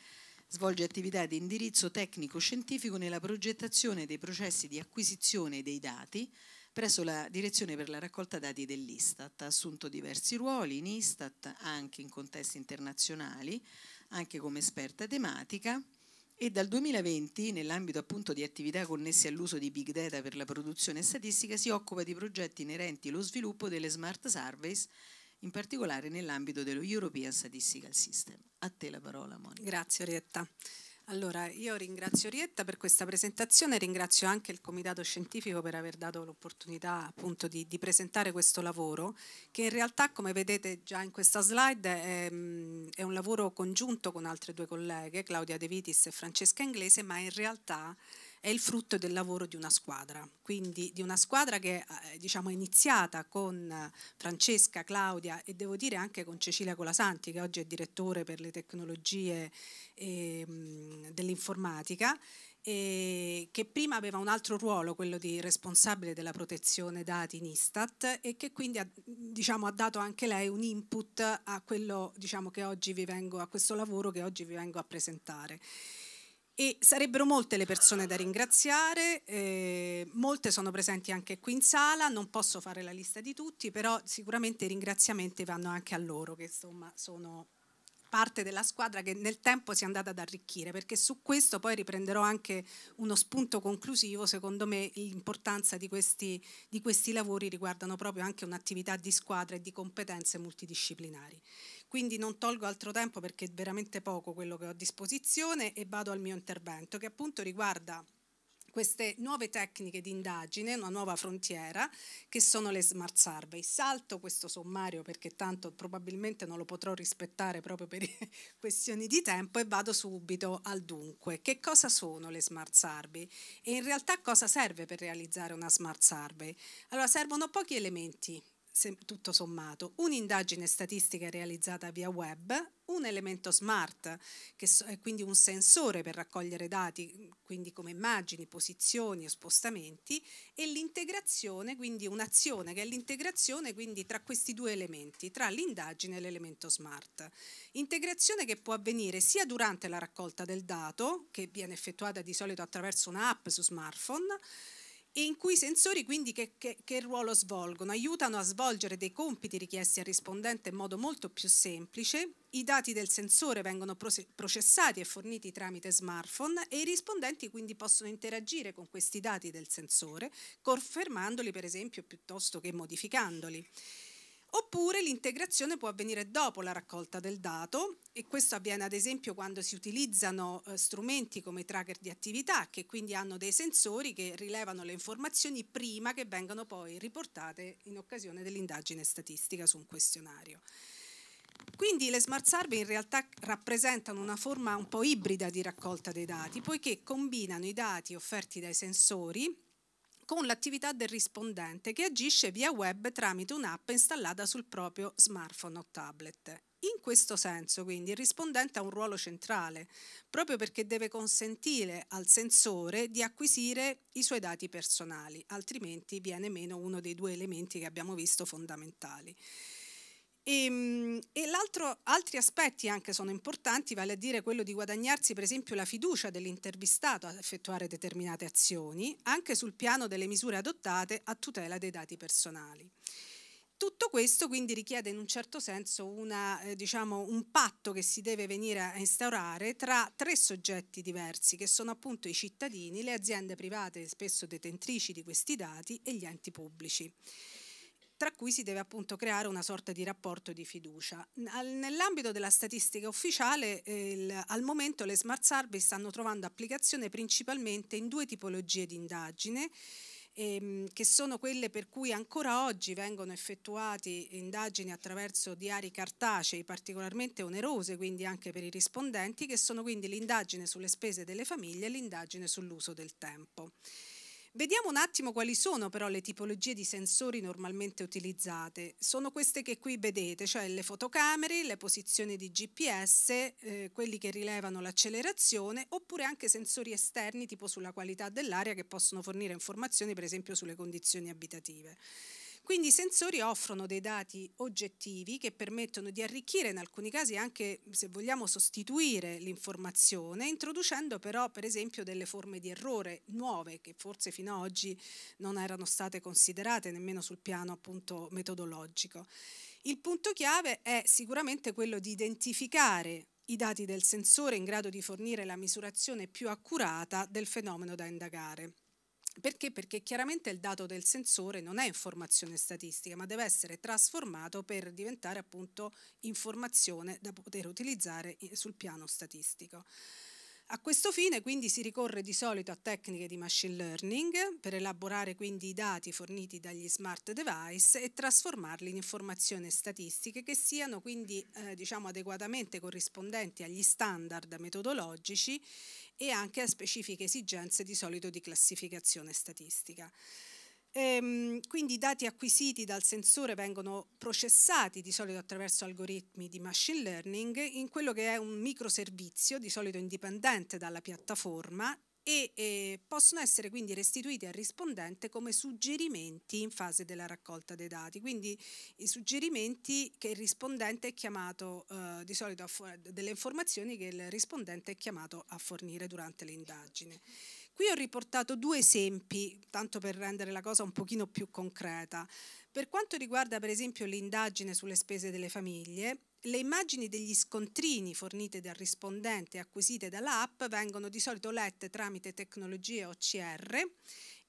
S3: Svolge attività di indirizzo tecnico-scientifico nella progettazione dei processi di acquisizione dei dati presso la Direzione per la raccolta dati dell'Istat. Ha assunto diversi ruoli in Istat, anche in contesti internazionali, anche come esperta tematica e dal 2020, nell'ambito appunto di attività connesse all'uso di big data per la produzione statistica, si occupa di progetti inerenti allo sviluppo delle smart surveys in particolare nell'ambito dello European
S2: Statistical System. A te la parola, Monica. Grazie, Orietta. Allora, io ringrazio Rietta per questa presentazione, ringrazio anche il Comitato Scientifico per aver dato l'opportunità appunto di, di, presentare questo lavoro, che in realtà, come vedete già in questa slide, è, mm, è, un lavoro congiunto con altre due colleghe, Claudia De Vitis e Francesca Inglese, ma in realtà è il frutto del lavoro di una squadra, quindi di una squadra che eh, diciamo, è iniziata con eh, Francesca, Claudia e devo dire anche con Cecilia Colasanti che oggi è direttore per le tecnologie eh, dell'informatica che prima aveva un altro ruolo, quello di responsabile della protezione dati in Istat e che quindi ha, diciamo, ha dato anche lei un input a, quello, diciamo, vengo, a questo lavoro che oggi vi vengo a presentare e sarebbero molte le persone da ringraziare, eh, molte sono presenti anche qui in sala, non posso fare la lista di tutti, però sicuramente i ringraziamenti vanno anche a loro, che insomma sono parte della squadra che nel tempo si è andata ad arricchire, perché su questo poi riprenderò anche uno spunto conclusivo, secondo me l'importanza di questi, di questi lavori riguardano proprio anche un'attività di squadra e di competenze multidisciplinari. Quindi non tolgo altro tempo perché è veramente poco quello che ho a disposizione e vado al mio intervento che appunto riguarda queste nuove tecniche di indagine, una nuova frontiera, che sono le smart survey. Salto questo sommario perché tanto probabilmente non lo potrò rispettare proprio per questioni di tempo e vado subito al dunque. Che cosa sono le smart survey e in realtà cosa serve per realizzare una smart survey? Allora servono pochi elementi, tutto sommato un'indagine statistica realizzata via web, un elemento smart, che è quindi un sensore per raccogliere dati, quindi come immagini, posizioni o spostamenti, e l'integrazione, quindi un'azione che è l'integrazione quindi tra questi due elementi, tra l'indagine e l'elemento smart. Integrazione che può avvenire sia durante la raccolta del dato, che viene effettuata di solito attraverso un'app su smartphone, e in cui i sensori quindi che, che, che, ruolo svolgono? Aiutano a svolgere dei compiti richiesti al rispondente in modo molto più semplice, i dati del sensore vengono processati e forniti tramite smartphone e i rispondenti quindi possono interagire con questi dati del sensore, confermandoli per esempio piuttosto che modificandoli. Oppure l'integrazione può avvenire dopo la raccolta del dato e questo avviene ad esempio quando si utilizzano eh, strumenti come i tracker di attività che quindi hanno dei sensori che rilevano le informazioni prima che vengano poi riportate in occasione dell'indagine statistica su un questionario. Quindi le smart survey in realtà rappresentano una forma un po' ibrida di raccolta dei dati poiché combinano i dati offerti dai sensori con l'attività del rispondente che agisce via web tramite un'app installata sul proprio smartphone o tablet. In questo senso, quindi, il rispondente ha un ruolo centrale, proprio perché deve consentire al sensore di acquisire i suoi dati personali, altrimenti viene meno uno dei due elementi che abbiamo visto fondamentali. Ehm, e, e altri aspetti anche sono importanti, vale a dire quello di guadagnarsi per esempio la fiducia dell'intervistato ad effettuare determinate azioni, anche sul piano delle misure adottate a tutela dei dati personali. Tutto questo quindi richiede in un certo senso una, eh, diciamo, un patto che si deve venire a instaurare tra tre soggetti diversi che sono appunto i cittadini, le aziende private spesso detentrici di questi dati e gli enti pubblici tra cui si deve appunto creare una sorta di rapporto di fiducia. Nell'ambito della statistica ufficiale, eh, il, al momento le smart survey stanno trovando applicazione principalmente in due tipologie di indagine ehm, che sono quelle per cui ancora oggi vengono effettuate indagini attraverso diari cartacei particolarmente onerose, quindi anche per i rispondenti, che sono quindi l'indagine sulle spese delle famiglie e l'indagine sull'uso del tempo. Vediamo un attimo quali sono però le tipologie di sensori normalmente utilizzate. Sono queste che qui vedete, cioè le fotocamere, le posizioni di GPS, eh, quelli che rilevano l'accelerazione, oppure anche sensori esterni tipo sulla qualità dell'aria che possono fornire informazioni per esempio sulle condizioni abitative. Quindi i sensori offrono dei dati oggettivi che permettono di arricchire, in alcuni casi anche se vogliamo sostituire l'informazione, introducendo però per esempio delle forme di errore nuove che forse fino ad oggi non erano state considerate nemmeno sul piano appunto metodologico. Il punto chiave è sicuramente quello di identificare i dati del sensore in grado di fornire la misurazione più accurata del fenomeno da indagare. Perché? Perché chiaramente il dato del sensore non è informazione statistica, ma deve essere trasformato per diventare appunto informazione da poter utilizzare eh, sul piano statistico. A questo fine quindi si ricorre di solito a tecniche di machine learning per elaborare quindi i dati forniti dagli smart device e trasformarli in informazioni statistiche che siano quindi eh, diciamo adeguatamente corrispondenti agli standard metodologici e anche a specifiche esigenze di solito di classificazione statistica. Ehm, quindi i dati acquisiti dal sensore vengono processati di solito attraverso algoritmi di machine learning in quello che è un microservizio, di solito indipendente dalla piattaforma, e eh, possono essere quindi restituiti al rispondente come suggerimenti in fase della raccolta dei dati. Quindi i suggerimenti che il rispondente è chiamato eh, di solito delle informazioni che il rispondente è chiamato a fornire durante l'indagine. Qui ho riportato due esempi, tanto per rendere la cosa un pochino più concreta. Per quanto riguarda per esempio l'indagine sulle spese delle famiglie, le immagini degli scontrini fornite dal rispondente e acquisite dall'app vengono di solito lette tramite tecnologie OCR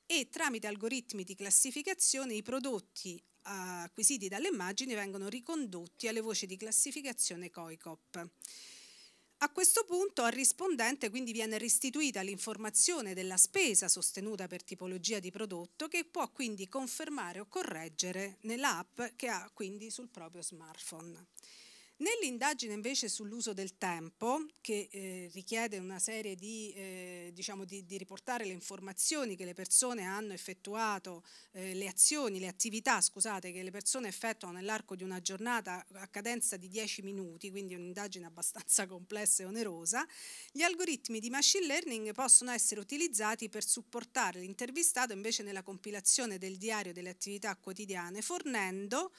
S2: e tramite algoritmi di classificazione i prodotti eh, acquisiti dalle immagini vengono ricondotti alle voci di classificazione COICOP. A questo punto al rispondente quindi viene restituita l'informazione della spesa sostenuta per tipologia di prodotto che può quindi confermare o correggere nell'app che ha quindi sul proprio smartphone. Nell'indagine invece sull'uso del tempo, che eh, richiede una serie di, eh, diciamo di, di, riportare le informazioni che le persone hanno effettuato, eh, le azioni, le attività, scusate, che le persone effettuano nell'arco di una giornata a cadenza di 10 minuti, quindi un'indagine abbastanza complessa e onerosa, gli algoritmi di machine learning possono essere utilizzati per supportare l'intervistato invece nella compilazione del diario delle attività quotidiane, fornendo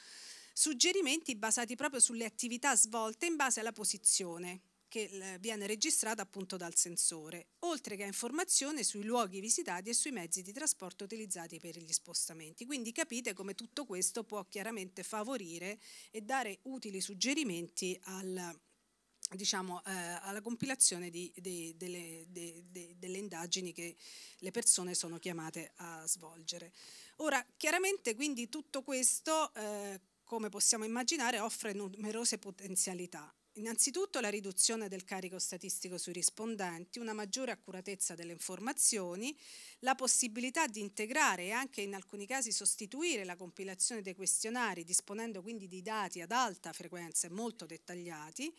S2: suggerimenti basati proprio sulle attività svolte in base alla posizione che viene registrata appunto dal sensore, oltre che a informazione sui luoghi visitati e sui mezzi di trasporto utilizzati per gli spostamenti. Quindi capite come tutto questo può chiaramente favorire e dare utili suggerimenti al, diciamo, eh, alla compilazione di, di, delle, de, de, delle, indagini che le persone sono chiamate a svolgere. Ora, chiaramente quindi tutto questo eh, come possiamo immaginare, offre numerose potenzialità. Innanzitutto la riduzione del carico statistico sui rispondenti, una maggiore accuratezza delle informazioni, la possibilità di integrare e anche in alcuni casi sostituire la compilazione dei questionari, disponendo quindi di dati ad alta frequenza e molto dettagliati,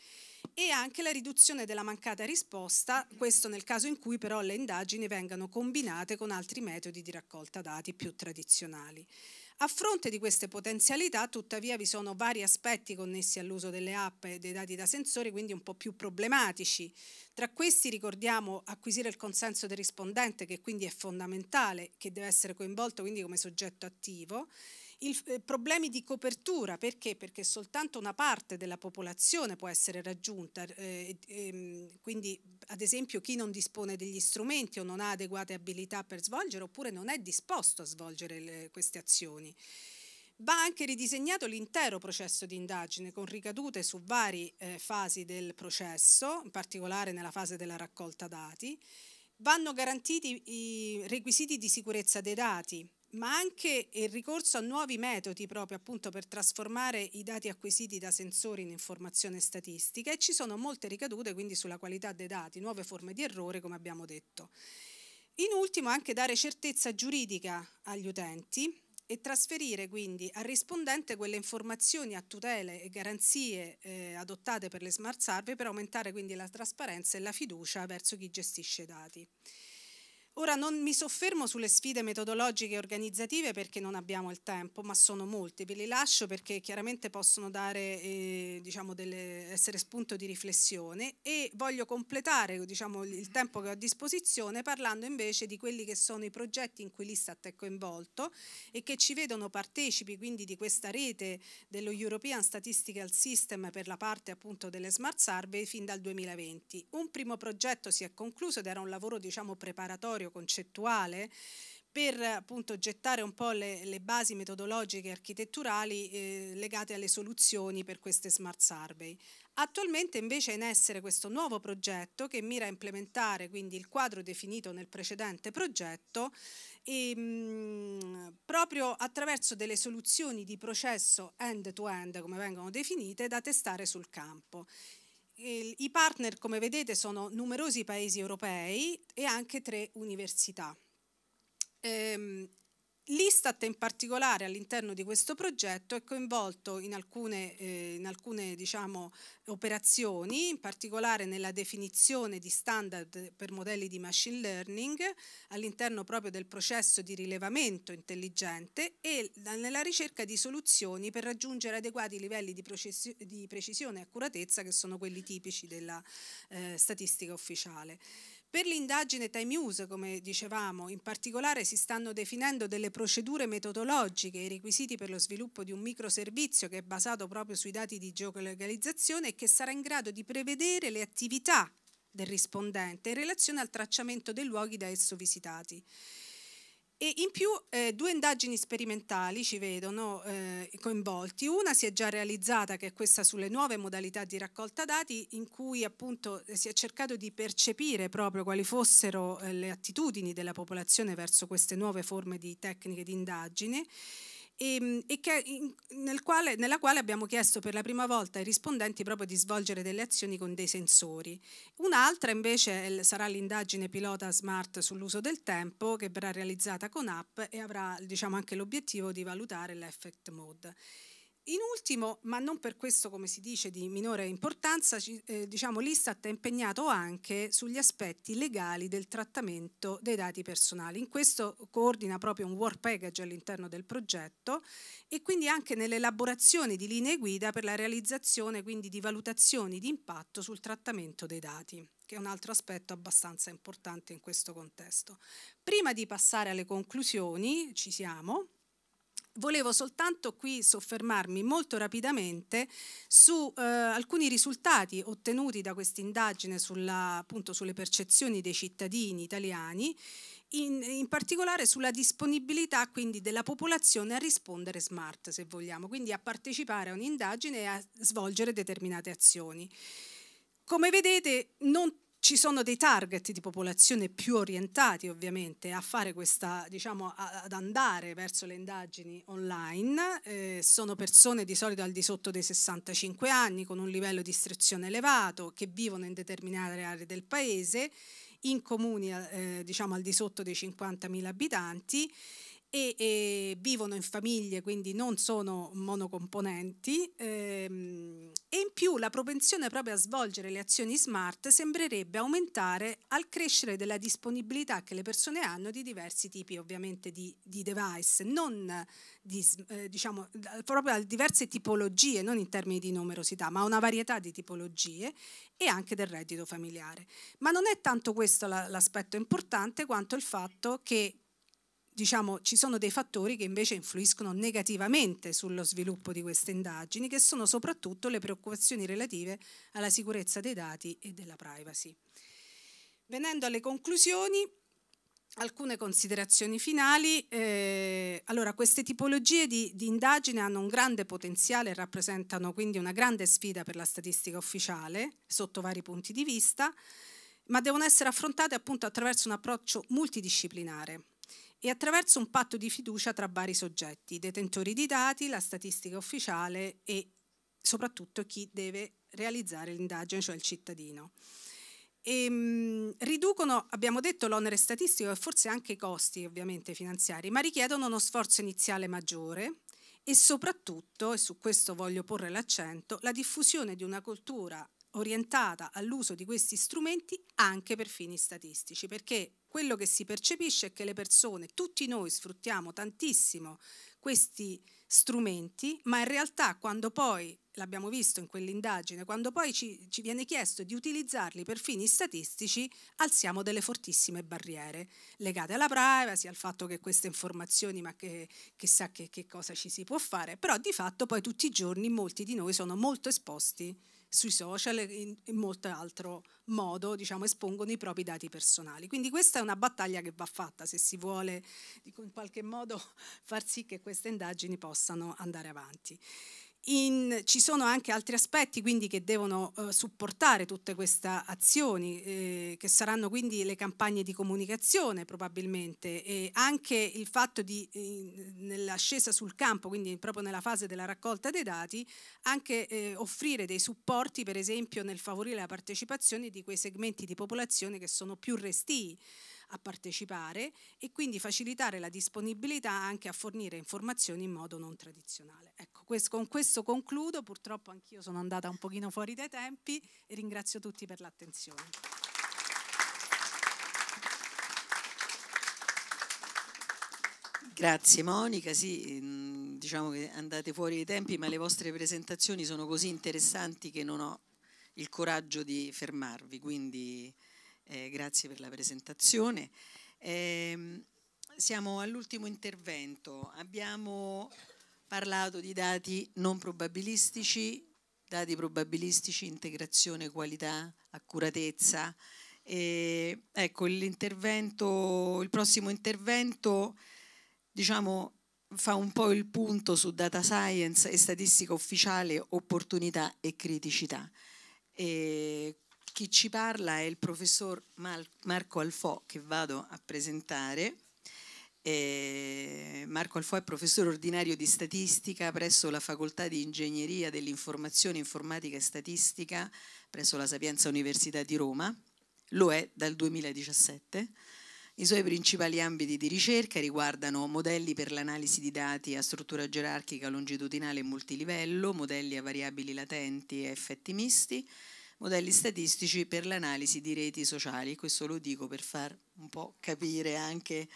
S2: e anche la riduzione della mancata risposta, questo nel caso in cui però le indagini vengano combinate con altri metodi di raccolta dati più tradizionali. A fronte di queste potenzialità, tuttavia, vi sono vari aspetti connessi all'uso delle app e dei dati da sensori, quindi un po' più problematici. Tra questi ricordiamo acquisire il consenso del rispondente, che quindi è fondamentale, che deve essere coinvolto quindi come soggetto attivo, il, eh, problemi di copertura, perché? Perché soltanto una parte della popolazione può essere raggiunta, eh, ehm, quindi ad esempio chi non dispone degli strumenti o non ha adeguate abilità per svolgere oppure non è disposto a svolgere le, queste azioni. Va anche ridisegnato l'intero processo di indagine con ricadute su varie eh, fasi del processo, in particolare nella fase della raccolta dati. Vanno garantiti i requisiti di sicurezza dei dati, ma anche il ricorso a nuovi metodi proprio appunto per trasformare i dati acquisiti da sensori in informazione statistica e ci sono molte ricadute quindi sulla qualità dei dati, nuove forme di errore come abbiamo detto. In ultimo anche dare certezza giuridica agli utenti e trasferire quindi al rispondente quelle informazioni a tutele e garanzie eh, adottate per le smart survey per aumentare quindi la trasparenza e la fiducia verso chi gestisce i dati. Ora non mi soffermo sulle sfide metodologiche e organizzative perché non abbiamo il tempo, ma sono molte, ve le lascio perché chiaramente possono dare, eh, diciamo delle, essere spunto di riflessione e voglio completare diciamo, il tempo che ho a disposizione parlando invece di quelli che sono i progetti in cui l'Istat è coinvolto e che ci vedono partecipi quindi di questa rete dello European Statistical System per la parte appunto delle smart survey fin dal 2020. Un primo progetto si è concluso ed era un lavoro diciamo preparatorio laboratorio concettuale per appunto gettare un po' le, le basi metodologiche e architetturali eh, legate alle soluzioni per queste smart survey. Attualmente invece è in essere questo nuovo progetto che mira a implementare quindi il quadro definito nel precedente progetto e, ehm, mh, proprio attraverso delle soluzioni di processo end-to-end, -end, come vengono definite, da testare sul campo. I partner, come vedete, sono numerosi paesi europei e anche tre università. Ehm, L'Istat in particolare all'interno di questo progetto è coinvolto in alcune, eh, in alcune diciamo, operazioni, in particolare nella definizione di standard per modelli di machine learning all'interno proprio del processo di rilevamento intelligente e nella ricerca di soluzioni per raggiungere adeguati livelli di, di precisione e accuratezza che sono quelli tipici della eh, statistica ufficiale. Per l'indagine Time Use, come dicevamo, in particolare si stanno definendo delle procedure metodologiche e i requisiti per lo sviluppo di un microservizio che è basato proprio sui dati di geolocalizzazione e che sarà in grado di prevedere le attività del rispondente in relazione al tracciamento dei luoghi da esso visitati. E in più eh, due indagini sperimentali ci vedono eh, coinvolti. Una si è già realizzata, che è questa sulle nuove modalità di raccolta dati, in cui appunto eh, si è cercato di percepire proprio quali fossero eh, le attitudini della popolazione verso queste nuove forme di tecniche di indagine e, ehm, e che, in, nel quale, nella quale abbiamo chiesto per la prima volta ai rispondenti proprio di svolgere delle azioni con dei sensori. Un'altra invece sarà l'indagine pilota smart sull'uso del tempo che verrà realizzata con app e avrà diciamo, anche l'obiettivo di valutare l'effect mode. In ultimo, ma non per questo come si dice di minore importanza, eh, diciamo, l'Istat è impegnato anche sugli aspetti legali del trattamento dei dati personali. In questo coordina proprio un work package all'interno del progetto e quindi anche nell'elaborazione di linee guida per la realizzazione quindi di valutazioni di impatto sul trattamento dei dati che è un altro aspetto abbastanza importante in questo contesto. Prima di passare alle conclusioni, ci siamo, Volevo soltanto qui soffermarmi molto rapidamente su eh, alcuni risultati ottenuti da questa indagine appunto, sulle percezioni dei cittadini italiani, in, in, particolare sulla disponibilità quindi della popolazione a rispondere smart, se vogliamo, quindi a partecipare a un'indagine e a svolgere determinate azioni. Come vedete non ci sono dei target di popolazione più orientati ovviamente a fare questa, diciamo, ad andare verso le indagini online, eh, sono persone di solito al di sotto dei 65 anni con un livello di istruzione elevato che vivono in determinate aree del paese, in comuni eh, diciamo al di sotto dei 50.000 abitanti e, e vivono in famiglie, quindi non sono monocomponenti ehm, e in più la propensione proprio a svolgere le azioni smart sembrerebbe aumentare al crescere della disponibilità che le persone hanno di diversi tipi ovviamente di, di device, non di, eh, diciamo proprio a diverse tipologie, non in termini di numerosità, ma a una varietà di tipologie e anche del reddito familiare. Ma non è tanto questo l'aspetto importante quanto il fatto che diciamo, ci sono dei fattori che invece influiscono negativamente sullo sviluppo di queste indagini, che sono soprattutto le preoccupazioni relative alla sicurezza dei dati e della privacy. Venendo alle conclusioni, alcune considerazioni finali. Eh, allora, queste tipologie di, di, indagine hanno un grande potenziale e rappresentano quindi una grande sfida per la statistica ufficiale, sotto vari punti di vista, ma devono essere affrontate appunto attraverso un approccio multidisciplinare e attraverso un patto di fiducia tra vari soggetti, detentori di dati, la statistica ufficiale e soprattutto chi deve realizzare l'indagine, cioè il cittadino. E, ehm, mh, riducono, abbiamo detto, l'onere statistico e forse anche i costi ovviamente finanziari, ma richiedono uno sforzo iniziale maggiore e soprattutto, e su questo voglio porre l'accento, la diffusione di una cultura orientata all'uso di questi strumenti anche per fini statistici, perché quello che si percepisce è che le persone, tutti noi sfruttiamo tantissimo questi strumenti, ma in realtà quando poi, l'abbiamo visto in quell'indagine, quando poi ci, ci viene chiesto di utilizzarli per fini statistici, alziamo delle fortissime barriere legate alla privacy, al fatto che queste informazioni, ma che, chissà che, che cosa ci si può fare, però di fatto poi tutti i giorni molti di noi sono molto esposti sui social e in, in molto altro modo diciamo, espongono i propri dati personali. Quindi questa è una battaglia che va fatta se si vuole in qualche modo far sì che queste indagini possano andare avanti. In, ci sono anche altri aspetti quindi, che devono eh, supportare tutte queste azioni, eh, che saranno quindi le campagne di comunicazione probabilmente, e anche il fatto di, eh, nell'ascesa sul campo, quindi proprio nella fase della raccolta dei dati, anche eh, offrire dei supporti per esempio nel favorire la partecipazione di quei segmenti di popolazione che sono più restii a partecipare e quindi facilitare la disponibilità anche a fornire informazioni in modo non tradizionale. Ecco, con questo concludo, purtroppo anch'io sono andata un pochino fuori dai tempi e ringrazio tutti per l'attenzione.
S3: Grazie Monica, sì, mm, diciamo che andate fuori dai tempi, ma le vostre presentazioni sono così interessanti che non ho il coraggio di fermarvi, quindi eh, grazie per la presentazione. Eh, siamo all'ultimo intervento, abbiamo parlato di dati non probabilistici, dati probabilistici, integrazione, qualità, accuratezza. E, ecco, il prossimo intervento diciamo, fa un po' il punto su data science e statistica ufficiale, opportunità e criticità. E chi ci parla è il professor Marco Alfò che vado a presentare. Marco Alfò è professore ordinario di statistica presso la Facoltà di Ingegneria dell'Informazione, Informatica e Statistica presso la Sapienza Università di Roma. Lo è dal 2017. I suoi principali ambiti di ricerca riguardano modelli per l'analisi di dati a struttura gerarchica longitudinale e multilivello, modelli a variabili latenti e effetti misti, modelli statistici per l'analisi di reti sociali. Questo lo dico per far un po' capire anche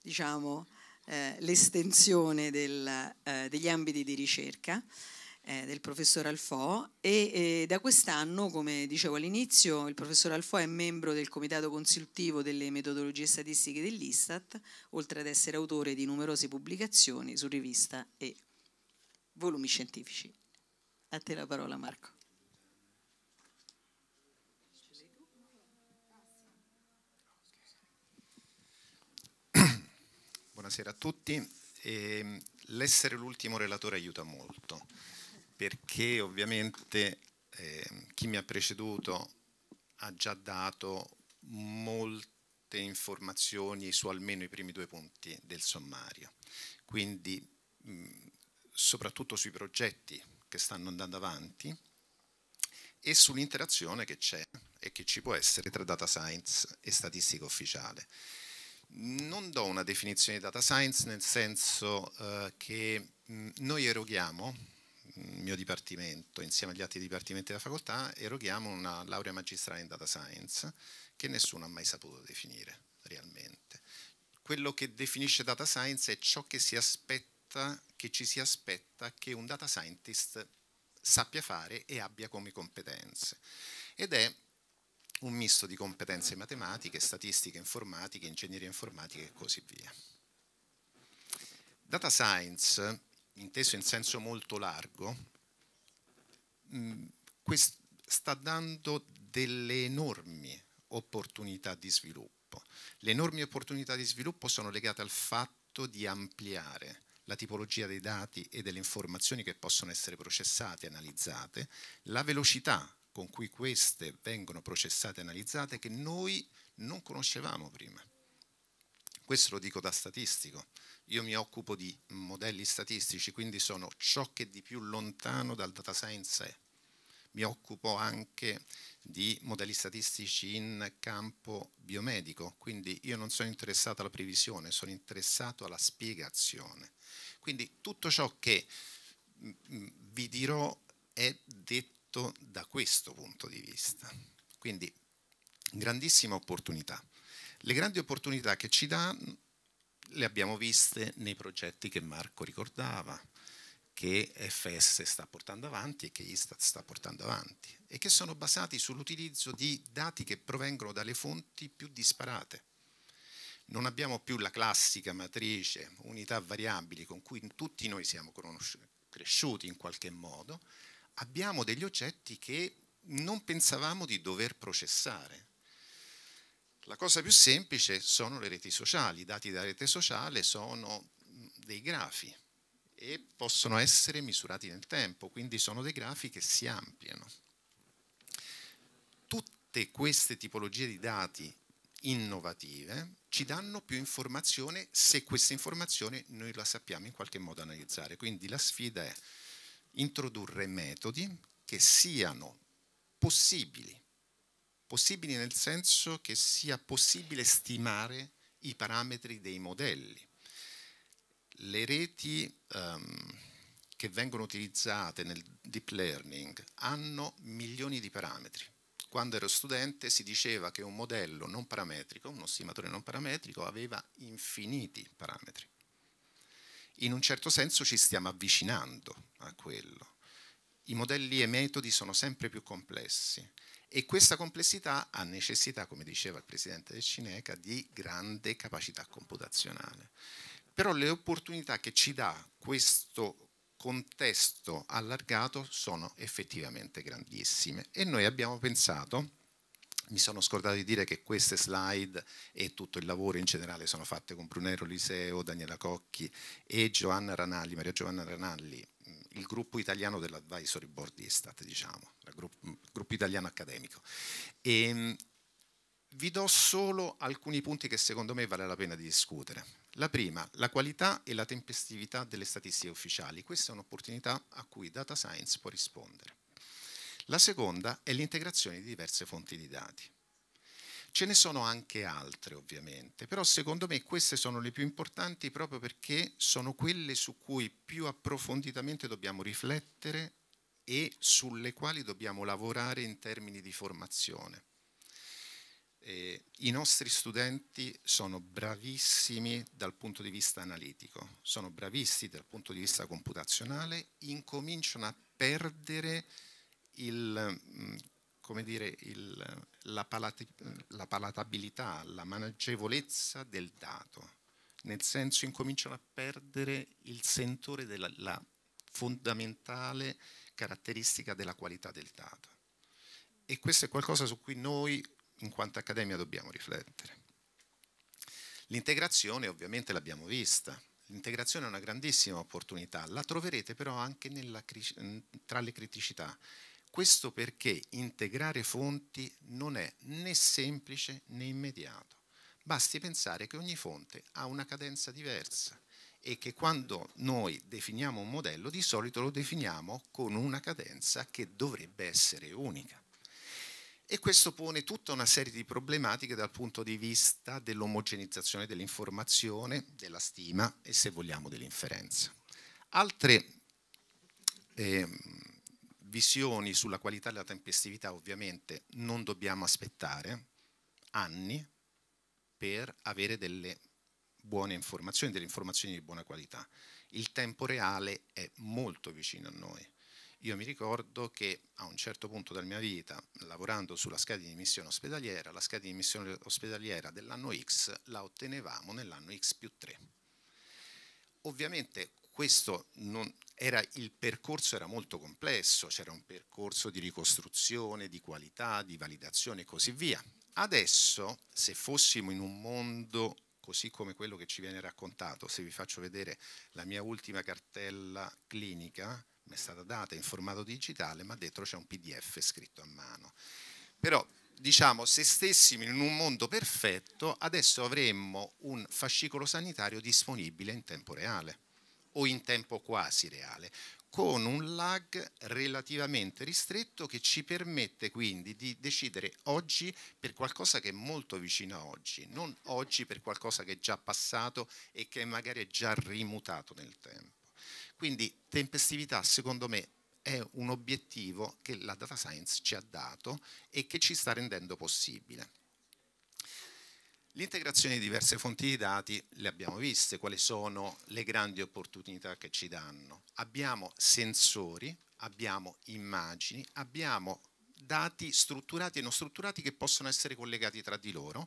S3: diciamo, eh, l'estensione eh, degli ambiti di ricerca eh, del professor Alfò e da quest'anno, come dicevo all'inizio, il professor Alfò è membro del comitato consultivo delle metodologie statistiche dell'Istat, oltre ad essere autore di numerose pubblicazioni su rivista e volumi scientifici. A te la parola Marco.
S5: buonasera a tutti. Ehm, l'essere l'ultimo relatore aiuta molto, perché ovviamente eh, chi mi ha preceduto ha già dato molte informazioni su almeno i primi due punti del sommario. Quindi mh, soprattutto sui progetti che stanno andando avanti e sull'interazione che c'è e che ci può essere tra data science e statistica ufficiale non do una definizione di data science nel senso eh, che mh, mm, noi eroghiamo, il mio dipartimento, insieme agli altri dipartimenti della facoltà, eroghiamo una laurea magistrale in data science che nessuno ha mai saputo definire realmente. Quello che definisce data science è ciò che, si aspetta, che ci si aspetta che un data scientist sappia fare e abbia come competenze. Ed è un misto di competenze matematiche, statistiche informatiche, ingegneria informatica e così via. Data science, inteso in senso molto largo, mm, sta dando delle enormi opportunità di sviluppo. Le enormi opportunità di sviluppo sono legate al fatto di ampliare la tipologia dei dati e delle informazioni che possono essere processate e analizzate, la velocità con cui queste vengono processate e analizzate che noi non conoscevamo prima. Questo lo dico da statistico. Io mi occupo di modelli statistici, quindi sono ciò che di più lontano dal data science è. Mi occupo anche di modelli statistici in campo biomedico, quindi io non sono interessato alla previsione, sono interessato alla spiegazione. Quindi tutto ciò che mm, mm, vi dirò è detto fatto da questo punto di vista. Quindi grandissima opportunità. Le grandi opportunità che ci dà mm, le abbiamo viste nei progetti che Marco ricordava, che FS sta portando avanti e che Istat sta portando avanti e che sono basati sull'utilizzo di dati che provengono dalle fonti più disparate. Non abbiamo più la classica matrice unità variabili con cui tutti noi siamo cresciuti in qualche modo, abbiamo degli oggetti che non pensavamo di dover processare. La cosa più semplice sono le reti sociali, i dati della rete sociale sono mm, dei grafi e possono essere misurati nel tempo, quindi sono dei grafi che si ampliano. Tutte queste tipologie di dati innovative ci danno più informazione se questa informazione noi la sappiamo in qualche modo analizzare, quindi la sfida è introdurre metodi che siano possibili, possibili nel senso che sia possibile stimare i parametri dei modelli. Le reti um, che vengono utilizzate nel deep learning hanno milioni di parametri. Quando ero studente si diceva che un modello non parametrico, uno stimatore non parametrico, aveva infiniti parametri in un certo senso ci stiamo avvicinando a quello. I modelli e metodi sono sempre più complessi e questa complessità ha necessità, come diceva il presidente del Cineca, di grande capacità computazionale. Però le opportunità che ci dà questo contesto allargato sono effettivamente grandissime e noi abbiamo pensato mi sono scordato di dire che queste slide e tutto il lavoro in generale sono fatte con Brunero Liseo, Daniela Cocchi e Giovanna Ranalli, Maria Giovanna Ranalli, mm, il gruppo italiano dell'advisory board di Istat, diciamo, il gruppo, mm, gruppo italiano accademico. E, ehm, vi do solo alcuni punti che secondo me vale la pena di discutere. La prima, la qualità e la tempestività delle statistiche ufficiali. Questa è un'opportunità a cui Data Science può rispondere. La seconda è l'integrazione di diverse fonti di dati. Ce ne sono anche altre ovviamente, però secondo me queste sono le più importanti proprio perché sono quelle su cui più approfonditamente dobbiamo riflettere e sulle quali dobbiamo lavorare in termini di formazione. Eh, I nostri studenti sono bravissimi dal punto di vista analitico, sono bravissimi dal punto di vista computazionale, incominciano a perdere il, mm, dire, il, la, palati, la palatabilità, la maneggevolezza del dato, nel senso incominciano a perdere il sentore della fondamentale caratteristica della qualità del dato. E questo è qualcosa su cui noi, in quanto accademia, dobbiamo riflettere. L'integrazione ovviamente l'abbiamo vista, l'integrazione è una grandissima opportunità, la troverete però anche nella, tra le criticità questo perché integrare fonti non è né semplice né immediato. Basti pensare che ogni fonte ha una cadenza diversa e che quando noi definiamo un modello di solito lo definiamo con una cadenza che dovrebbe essere unica. E questo pone tutta una serie di problematiche dal punto di vista dell'omogenizzazione dell'informazione, della stima e se vogliamo dell'inferenza. Altre eh, visioni sulla qualità della tempestività ovviamente non dobbiamo aspettare anni per avere delle buone informazioni, delle informazioni di buona qualità. Il tempo reale è molto vicino a noi. Io mi ricordo che a un certo punto della mia vita, lavorando sulla scheda di missione ospedaliera, la scheda di missione ospedaliera dell'anno X la ottenevamo nell'anno X più 3. Ovviamente questo non, era, il percorso era molto complesso, c'era un percorso di ricostruzione, di qualità, di validazione e così via. Adesso, se fossimo in un mondo così come quello che ci viene raccontato, se vi faccio vedere la mia ultima cartella clinica, mi è stata data in formato digitale, ma dentro c'è un PDF scritto a mano. Però diciamo, se stessimo in un mondo perfetto, adesso avremmo un fascicolo sanitario disponibile in tempo reale o in tempo quasi reale, con un lag relativamente ristretto che ci permette quindi di decidere oggi per qualcosa che è molto vicino a oggi, non oggi per qualcosa che è già passato e che magari è già rimutato nel tempo. Quindi tempestività secondo me è un obiettivo che la data science ci ha dato e che ci sta rendendo possibile. L'integrazione di diverse fonti di dati le abbiamo viste, quali sono le grandi opportunità che ci danno. Abbiamo sensori, abbiamo immagini, abbiamo dati strutturati e non strutturati che possono essere collegati tra di loro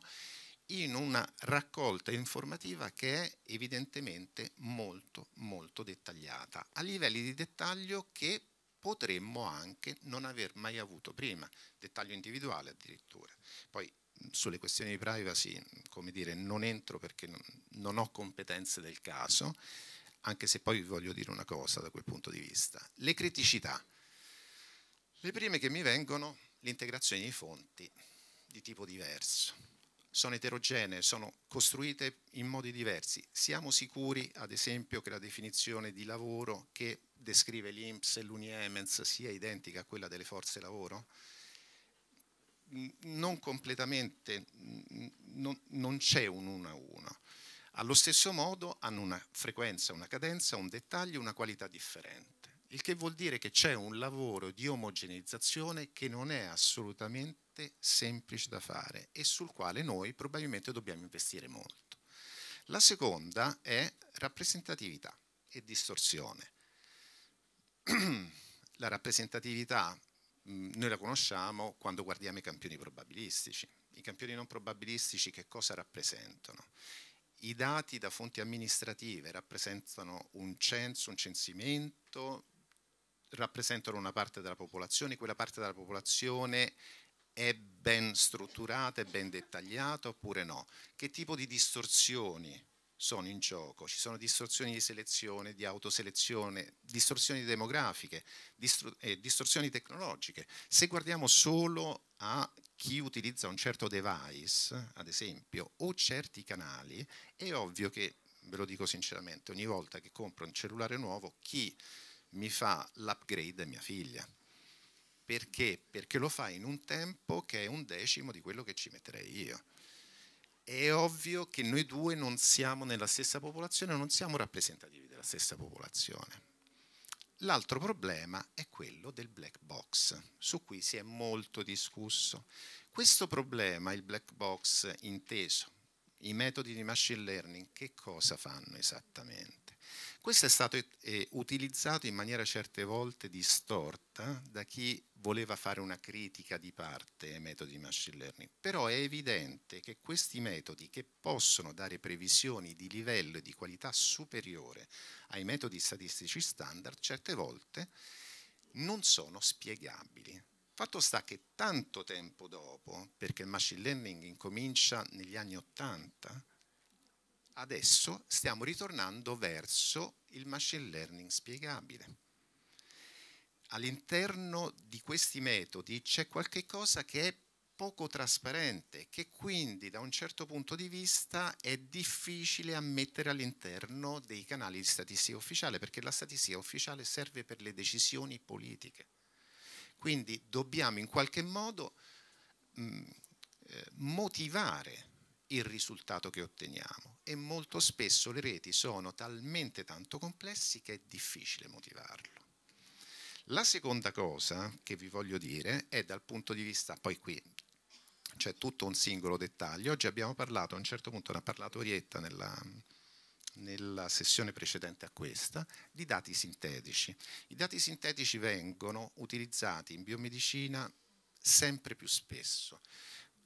S5: in una raccolta informativa che è evidentemente molto molto dettagliata, a livelli di dettaglio che potremmo anche non aver mai avuto prima, dettaglio individuale addirittura. Poi sulle questioni di privacy, come dire, non entro perché non ho competenze del caso, anche se poi vi voglio dire una cosa da quel punto di vista. Le criticità. Le prime che mi vengono, l'integrazione di fonti di tipo diverso. Sono eterogenee, sono costruite in modi diversi. Siamo sicuri, ad esempio, che la definizione di lavoro che descrive l'INPS e l'UNIEMENS sia identica a quella delle forze lavoro? non completamente, non, non c'è un uno a uno. Allo stesso modo hanno una frequenza, una cadenza, un dettaglio, una qualità differente, il che vuol dire che c'è un lavoro di omogeneizzazione che non è assolutamente semplice da fare e sul quale noi probabilmente dobbiamo investire molto. La seconda è rappresentatività e distorsione. La rappresentatività Mm, noi la conosciamo quando guardiamo i campioni probabilistici. I campioni non probabilistici che cosa rappresentano? I dati da fonti amministrative rappresentano un censo, un censimento, rappresentano una parte della popolazione, quella parte della popolazione è ben strutturata, è ben dettagliata oppure no? Che tipo di distorsioni sono in gioco, ci sono distorsioni di selezione, di autoselezione, distorsioni demografiche, eh, distorsioni tecnologiche. Se guardiamo solo a chi utilizza un certo device, ad esempio, o certi canali, è ovvio che, ve lo dico sinceramente, ogni volta che compro un cellulare nuovo, chi mi fa l'upgrade è mia figlia. Perché? Perché lo fa in un tempo che è un decimo di quello che ci metterei io è ovvio che noi due non siamo nella stessa popolazione, non siamo rappresentativi della stessa popolazione. L'altro problema è quello del black box, su cui si è molto discusso. Questo problema, il black box inteso, i metodi di machine learning, che cosa fanno esattamente? Questo è stato eh, utilizzato in maniera certe volte distorta da chi voleva fare una critica di parte ai metodi di machine learning, però è evidente che questi metodi che possono dare previsioni di livello e di qualità superiore ai metodi statistici standard, certe volte non sono spiegabili. Fatto sta che tanto tempo dopo, perché il machine learning incomincia negli anni Ottanta, adesso stiamo ritornando verso il machine learning spiegabile. All'interno di questi metodi c'è qualche cosa che è poco trasparente, che quindi da un certo punto di vista è difficile ammettere all'interno dei canali di statistica ufficiale, perché la statistica ufficiale serve per le decisioni politiche. Quindi dobbiamo in qualche modo mh, mm, eh, motivare il risultato che otteniamo e molto spesso le reti sono talmente tanto complessi che è difficile motivarlo. La seconda cosa che vi voglio dire è dal punto di vista, poi qui c'è tutto un singolo dettaglio, oggi abbiamo parlato, a un certo punto ne ha parlato Orietta nella, nella sessione precedente a questa, di dati sintetici. I dati sintetici vengono utilizzati in biomedicina sempre più spesso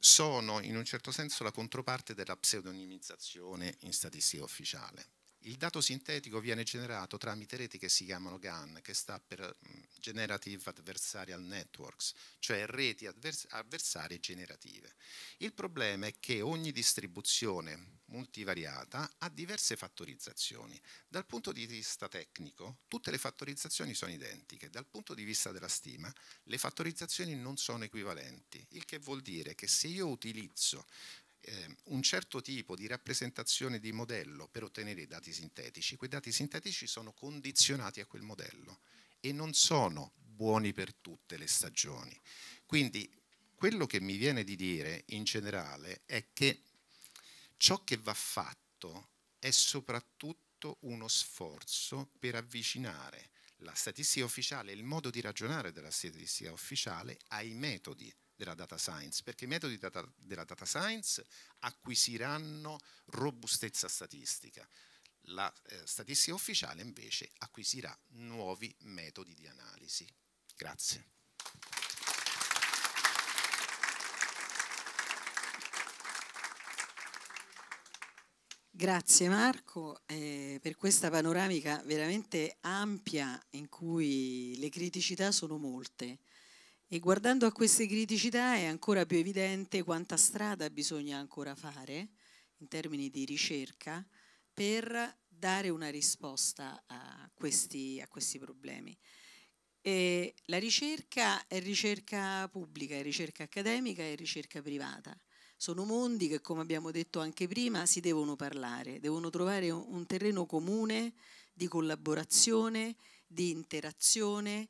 S5: sono in un certo senso la controparte della pseudonimizzazione in statistica ufficiale. Il dato sintetico viene generato tramite reti che si chiamano GAN, che sta per mm, Generative Adversarial Networks, cioè reti advers avversarie generative. Il problema è che ogni distribuzione multivariata ha diverse fattorizzazioni. Dal punto di vista tecnico, tutte le fattorizzazioni sono identiche, dal punto di vista della stima, le fattorizzazioni non sono equivalenti, il che vuol dire che se io utilizzo eh, un certo tipo di rappresentazione di modello per ottenere i dati sintetici, quei dati sintetici sono condizionati a quel modello e non sono buoni per tutte le stagioni. Quindi quello che mi viene di dire in generale è che ciò che va fatto è soprattutto uno sforzo per avvicinare la statistica ufficiale, il modo di ragionare della statistica ufficiale ai metodi della data science, perché i metodi data, della data science acquisiranno robustezza statistica. La eh, statistica ufficiale invece acquisirà nuovi metodi di analisi. Grazie.
S3: Grazie Marco eh, per questa panoramica veramente ampia in cui le criticità sono molte. E guardando a queste criticità è ancora più evidente quanta strada bisogna ancora fare in termini di ricerca per dare una risposta a questi, a questi problemi. E la ricerca è ricerca pubblica, è ricerca accademica e ricerca privata. Sono mondi che, come abbiamo detto anche prima, si devono parlare, devono trovare un terreno comune di collaborazione, di interazione,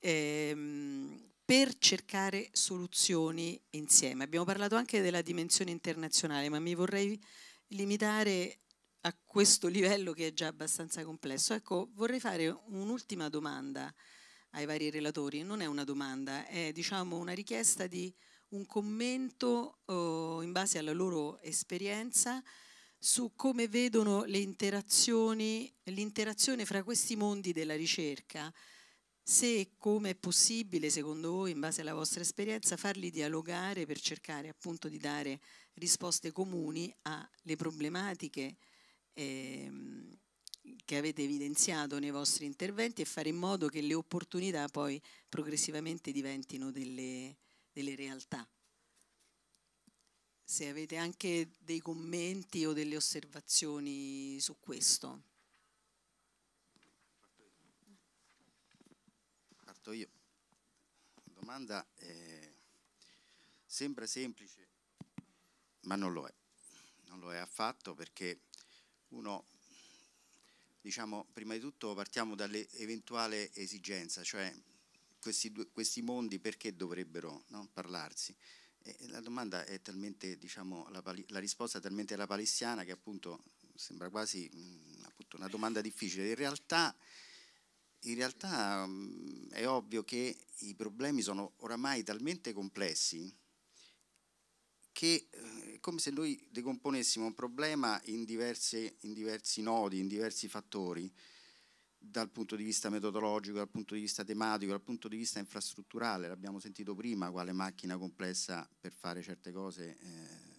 S3: ehm, per cercare soluzioni insieme. Abbiamo parlato anche della dimensione internazionale, ma mi vorrei limitare a questo livello che è già abbastanza complesso. Ecco, vorrei fare un'ultima domanda ai vari relatori, non è una domanda, è diciamo una richiesta di un commento oh, in base alla loro esperienza su come vedono le interazioni, l'interazione fra questi mondi della ricerca se come è possibile, secondo voi, in base alla vostra esperienza, farli dialogare per cercare appunto di dare risposte comuni alle problematiche ehm, che avete evidenziato nei vostri interventi e fare in modo che le opportunità poi progressivamente diventino delle, delle realtà. Se avete anche dei commenti o delle osservazioni su questo.
S1: fatto certo, io. La domanda è, eh, sembra semplice, ma non lo è. Non lo è affatto perché uno, diciamo, prima di tutto partiamo dall'eventuale esigenza, cioè questi, due, questi mondi perché dovrebbero no, parlarsi. E la domanda è talmente, diciamo, la, la risposta è talmente la palissiana che appunto sembra quasi mh, mm, appunto una domanda difficile. In realtà in realtà mm, è ovvio che i problemi sono oramai talmente complessi che eh, è come se noi decomponessimo un problema in, diverse, in diversi nodi, in diversi fattori, dal punto di vista metodologico, dal punto di vista tematico, dal punto di vista infrastrutturale, l'abbiamo sentito prima, quale macchina complessa per fare certe cose eh,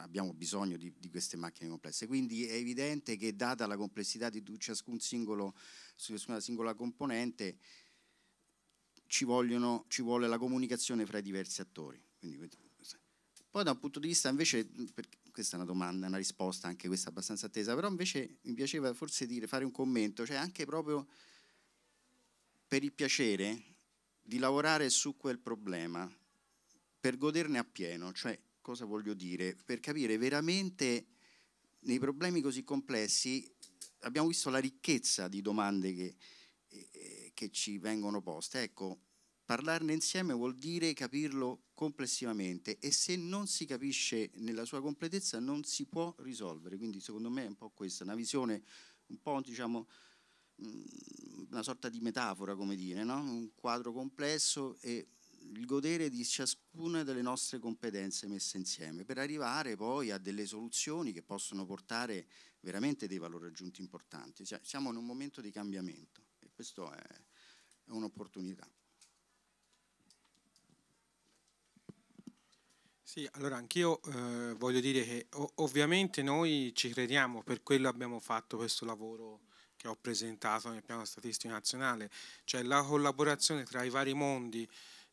S1: abbiamo bisogno di, di, queste macchine complesse. Quindi è evidente che data la complessità di ciascun singolo, ciascuna singola componente, ci, vogliono, ci vuole la comunicazione fra i diversi attori. Quindi, poi da un punto di vista invece, questa è una domanda, una risposta anche questa abbastanza attesa, però invece mi piaceva forse dire, fare un commento, cioè anche proprio per il piacere di lavorare su quel problema, per goderne appieno, cioè cosa voglio dire, per capire veramente nei problemi così complessi abbiamo visto la ricchezza di domande che, eh, eh, che ci vengono poste. Ecco, parlarne insieme vuol dire capirlo complessivamente e se non si capisce nella sua completezza non si può risolvere. Quindi secondo me è un po' questa, una visione un po' diciamo mm, una sorta di metafora, come dire, no? un quadro complesso e il godere di ciascuna delle nostre competenze messe insieme per arrivare poi a delle soluzioni che possono portare veramente dei valori aggiunti importanti. Cioè, siamo in un momento di cambiamento e questo è,
S4: è un'opportunità. Sì, allora anch'io eh, voglio dire che ovviamente noi ci crediamo, per quello abbiamo fatto questo lavoro che ho presentato nel piano statistico nazionale, cioè la collaborazione tra i vari mondi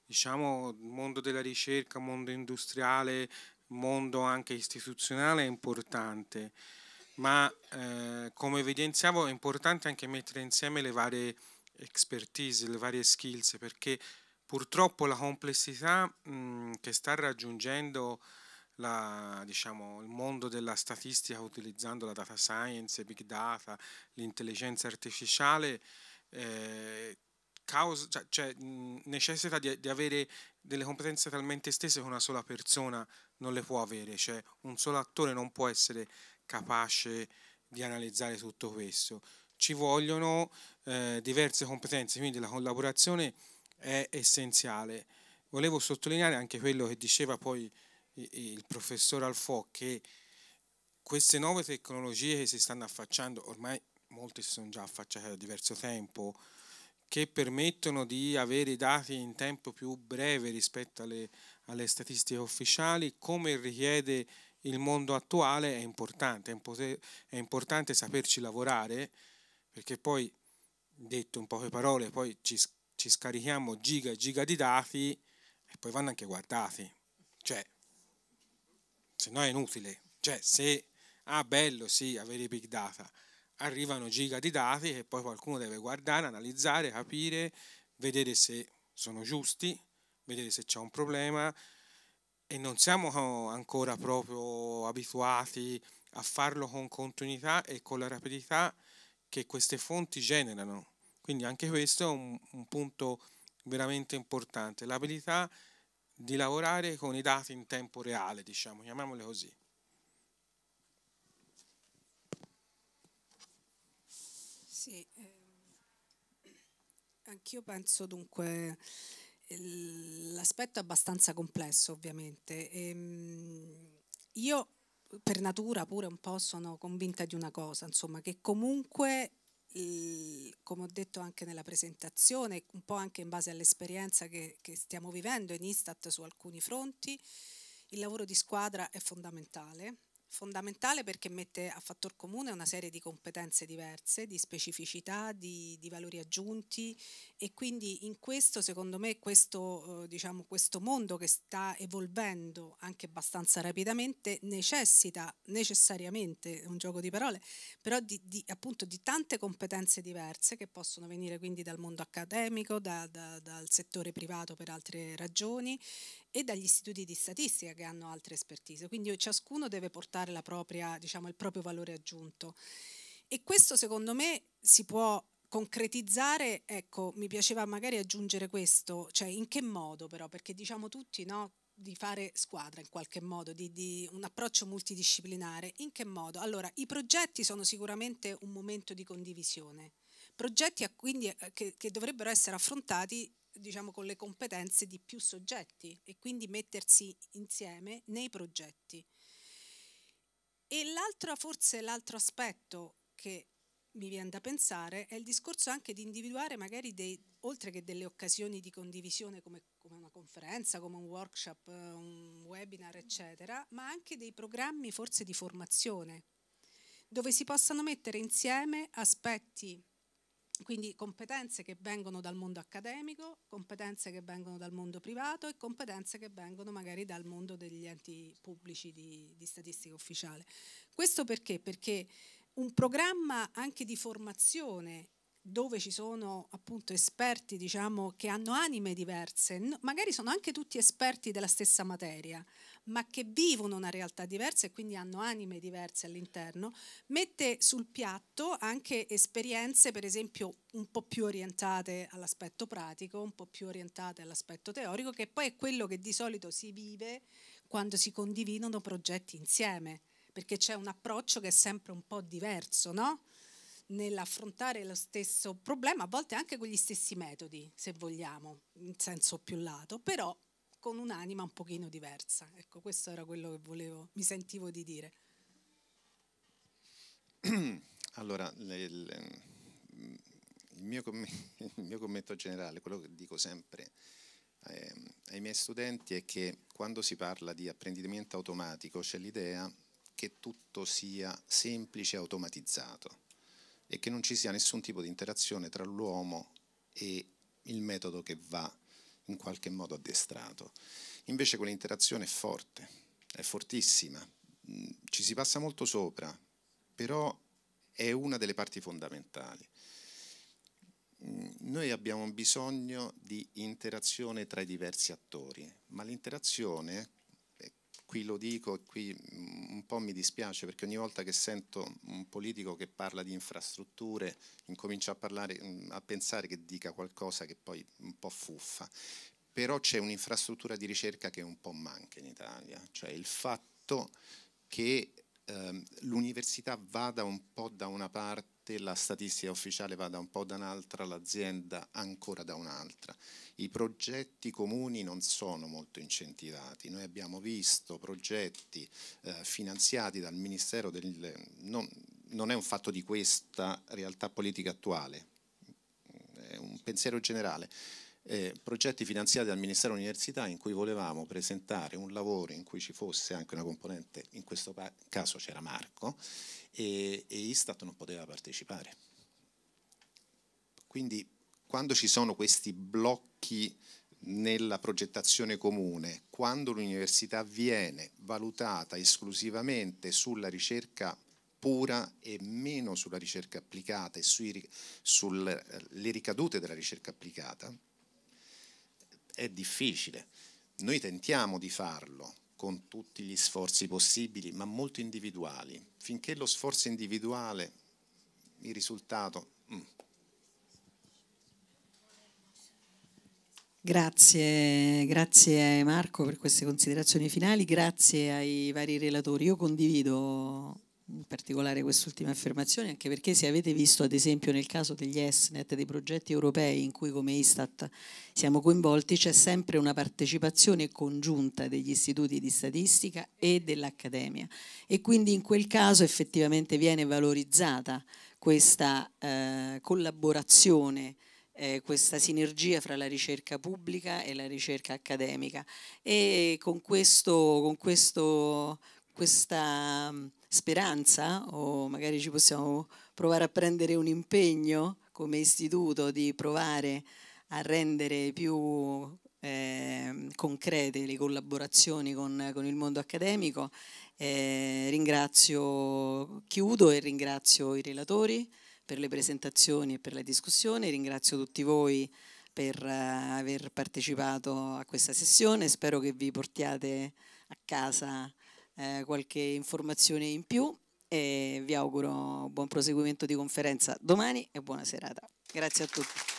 S4: diciamo, mondo della ricerca, mondo industriale, mondo anche istituzionale è importante, ma eh, come evidenziavo è importante anche mettere insieme le varie expertise, le varie skills, perché purtroppo la complessità mh, mm, che sta raggiungendo la, diciamo, il mondo della statistica utilizzando la data science, big data, l'intelligenza artificiale, eh, causa, cioè, cioè, mh, necessita di, di, avere delle competenze talmente estese che una sola persona non le può avere, cioè un solo attore non può essere capace di analizzare tutto questo. Ci vogliono eh, diverse competenze, quindi la collaborazione è essenziale. Volevo sottolineare anche quello che diceva poi il professor Alfò, che queste nuove tecnologie che si stanno affacciando, ormai molte si sono già affacciate da diverso tempo, che permettono di avere i dati in tempo più breve rispetto alle, alle statistiche ufficiali, come richiede il mondo attuale, è importante, è, poter, è importante saperci lavorare, perché poi, detto in poche parole, poi ci, ci scarichiamo giga e giga di dati e poi vanno anche guardati, cioè, se no è inutile, cioè se, ah bello sì, avere i big data, arrivano giga di dati che poi qualcuno deve guardare, analizzare, capire, vedere se sono giusti, vedere se c'è un problema e non siamo eh, ancora proprio abituati a farlo con continuità e con la rapidità che queste fonti generano. Quindi anche questo è un, un punto veramente importante, l'abilità di lavorare con i dati in tempo reale, diciamo, chiamiamole così.
S2: anch'io penso dunque l'aspetto è abbastanza complesso ovviamente. Ehm, io per natura pure un po' sono convinta di una cosa, insomma, che comunque, come ho detto anche nella presentazione, un po' anche in base all'esperienza che, che, stiamo vivendo in Istat su alcuni fronti, il lavoro di squadra è fondamentale fondamentale perché mette a fattor comune una serie di competenze diverse, di specificità, di, di valori aggiunti e quindi in questo, secondo me, questo, eh, diciamo, questo mondo che sta evolvendo anche abbastanza rapidamente necessita necessariamente, un gioco di parole, però di, di, appunto di tante competenze diverse che possono venire quindi dal mondo accademico, da, da, dal settore privato per altre ragioni e dagli istituti di statistica che hanno altre espertise. quindi ciascuno deve portare propria, diciamo, il proprio valore aggiunto. E questo secondo me si può concretizzare, ecco, mi piaceva magari aggiungere questo, cioè in che modo però, perché diciamo tutti no, di fare squadra in qualche modo, di, di, un approccio multidisciplinare, in che modo? Allora, i progetti sono sicuramente un momento di condivisione, progetti quindi eh, che, che dovrebbero essere affrontati diciamo, con le competenze di più soggetti e quindi mettersi insieme nei progetti. E l'altro, forse l'altro aspetto che mi viene da pensare è il discorso anche di individuare magari dei, oltre che delle occasioni di condivisione come, come una conferenza, come un workshop, eh, un webinar, eccetera, ma anche dei programmi forse di formazione dove si possano mettere insieme aspetti quindi competenze che vengono dal mondo accademico, competenze che vengono dal mondo privato e competenze che vengono magari dal mondo degli enti pubblici di, di statistica ufficiale. Questo perché? Perché un programma anche di formazione dove ci sono appunto esperti diciamo, che hanno anime diverse, magari sono anche tutti esperti della stessa materia, ma che vivono una realtà diversa e quindi hanno anime diverse all'interno, mette sul piatto anche esperienze, per esempio, un po' più orientate all'aspetto pratico, un po' più orientate all'aspetto teorico, che poi è quello che di solito si vive quando si condividono progetti insieme, perché c'è un approccio che è sempre un po' diverso, no? nell'affrontare lo stesso problema, a volte anche con gli stessi metodi, se vogliamo, in senso più lato, però con un'anima un pochino diversa. Ecco, questo era quello che volevo, mi sentivo di dire.
S5: Allora, le, il, mio il, mio commento generale, quello che dico sempre eh, ai miei studenti è che quando si parla di apprendimento automatico c'è l'idea che tutto sia semplice e automatizzato e che non ci sia nessun tipo di interazione tra l'uomo e il metodo che va a in qualche modo addestrato. Invece quell'interazione è forte, è fortissima, mm, ci si passa molto sopra, però è una delle parti fondamentali. Mm, noi abbiamo bisogno di interazione tra i diversi attori, ma l'interazione qui lo dico e qui mm, un po' mi dispiace perché ogni volta che sento un politico che parla di infrastrutture incomincio a, parlare, mm, a pensare che dica qualcosa che poi un po' fuffa. Però c'è un'infrastruttura di ricerca che un po' manca in Italia, cioè il fatto che ehm, l'università vada un po' da una parte parte, la statistica ufficiale va da un po' da un'altra, l'azienda ancora da un'altra. I progetti comuni non sono molto incentivati, noi abbiamo visto progetti eh, finanziati dal Ministero del... Non, non è un fatto di questa realtà politica attuale, è un pensiero generale eh, progetti finanziati dal Ministero dell'Università in cui volevamo presentare un lavoro in cui ci fosse anche una componente, in questo caso c'era Marco, e, e Istat non poteva partecipare. Quindi quando ci sono questi blocchi nella progettazione comune, quando l'università viene valutata esclusivamente sulla ricerca pura e meno sulla ricerca applicata e sulle eh, ricadute della ricerca applicata, è difficile. Noi tentiamo di farlo con tutti gli sforzi possibili, ma molto individuali. Finché lo sforzo individuale, il risultato... Mm.
S3: Grazie, grazie Marco per queste considerazioni finali, grazie ai vari relatori. Io condivido in particolare quest'ultima affermazione, anche perché se avete visto ad esempio nel caso degli ESNET, dei progetti europei in cui come Istat siamo coinvolti, c'è sempre una partecipazione congiunta degli istituti di statistica e dell'Accademia e quindi in quel caso effettivamente viene valorizzata questa eh, collaborazione eh, questa sinergia fra la ricerca pubblica e la ricerca accademica e con, questo, con questo, questa speranza o magari ci possiamo provare a prendere un impegno come istituto di provare a rendere più eh, concrete le collaborazioni con, con il mondo accademico. Eh, ringrazio, chiudo e ringrazio i relatori per le presentazioni e per la discussione, ringrazio tutti voi per eh, aver partecipato a questa sessione, spero che vi portiate a casa eh, qualche informazione in più e vi auguro buon proseguimento di conferenza domani e buona serata. Grazie a tutti.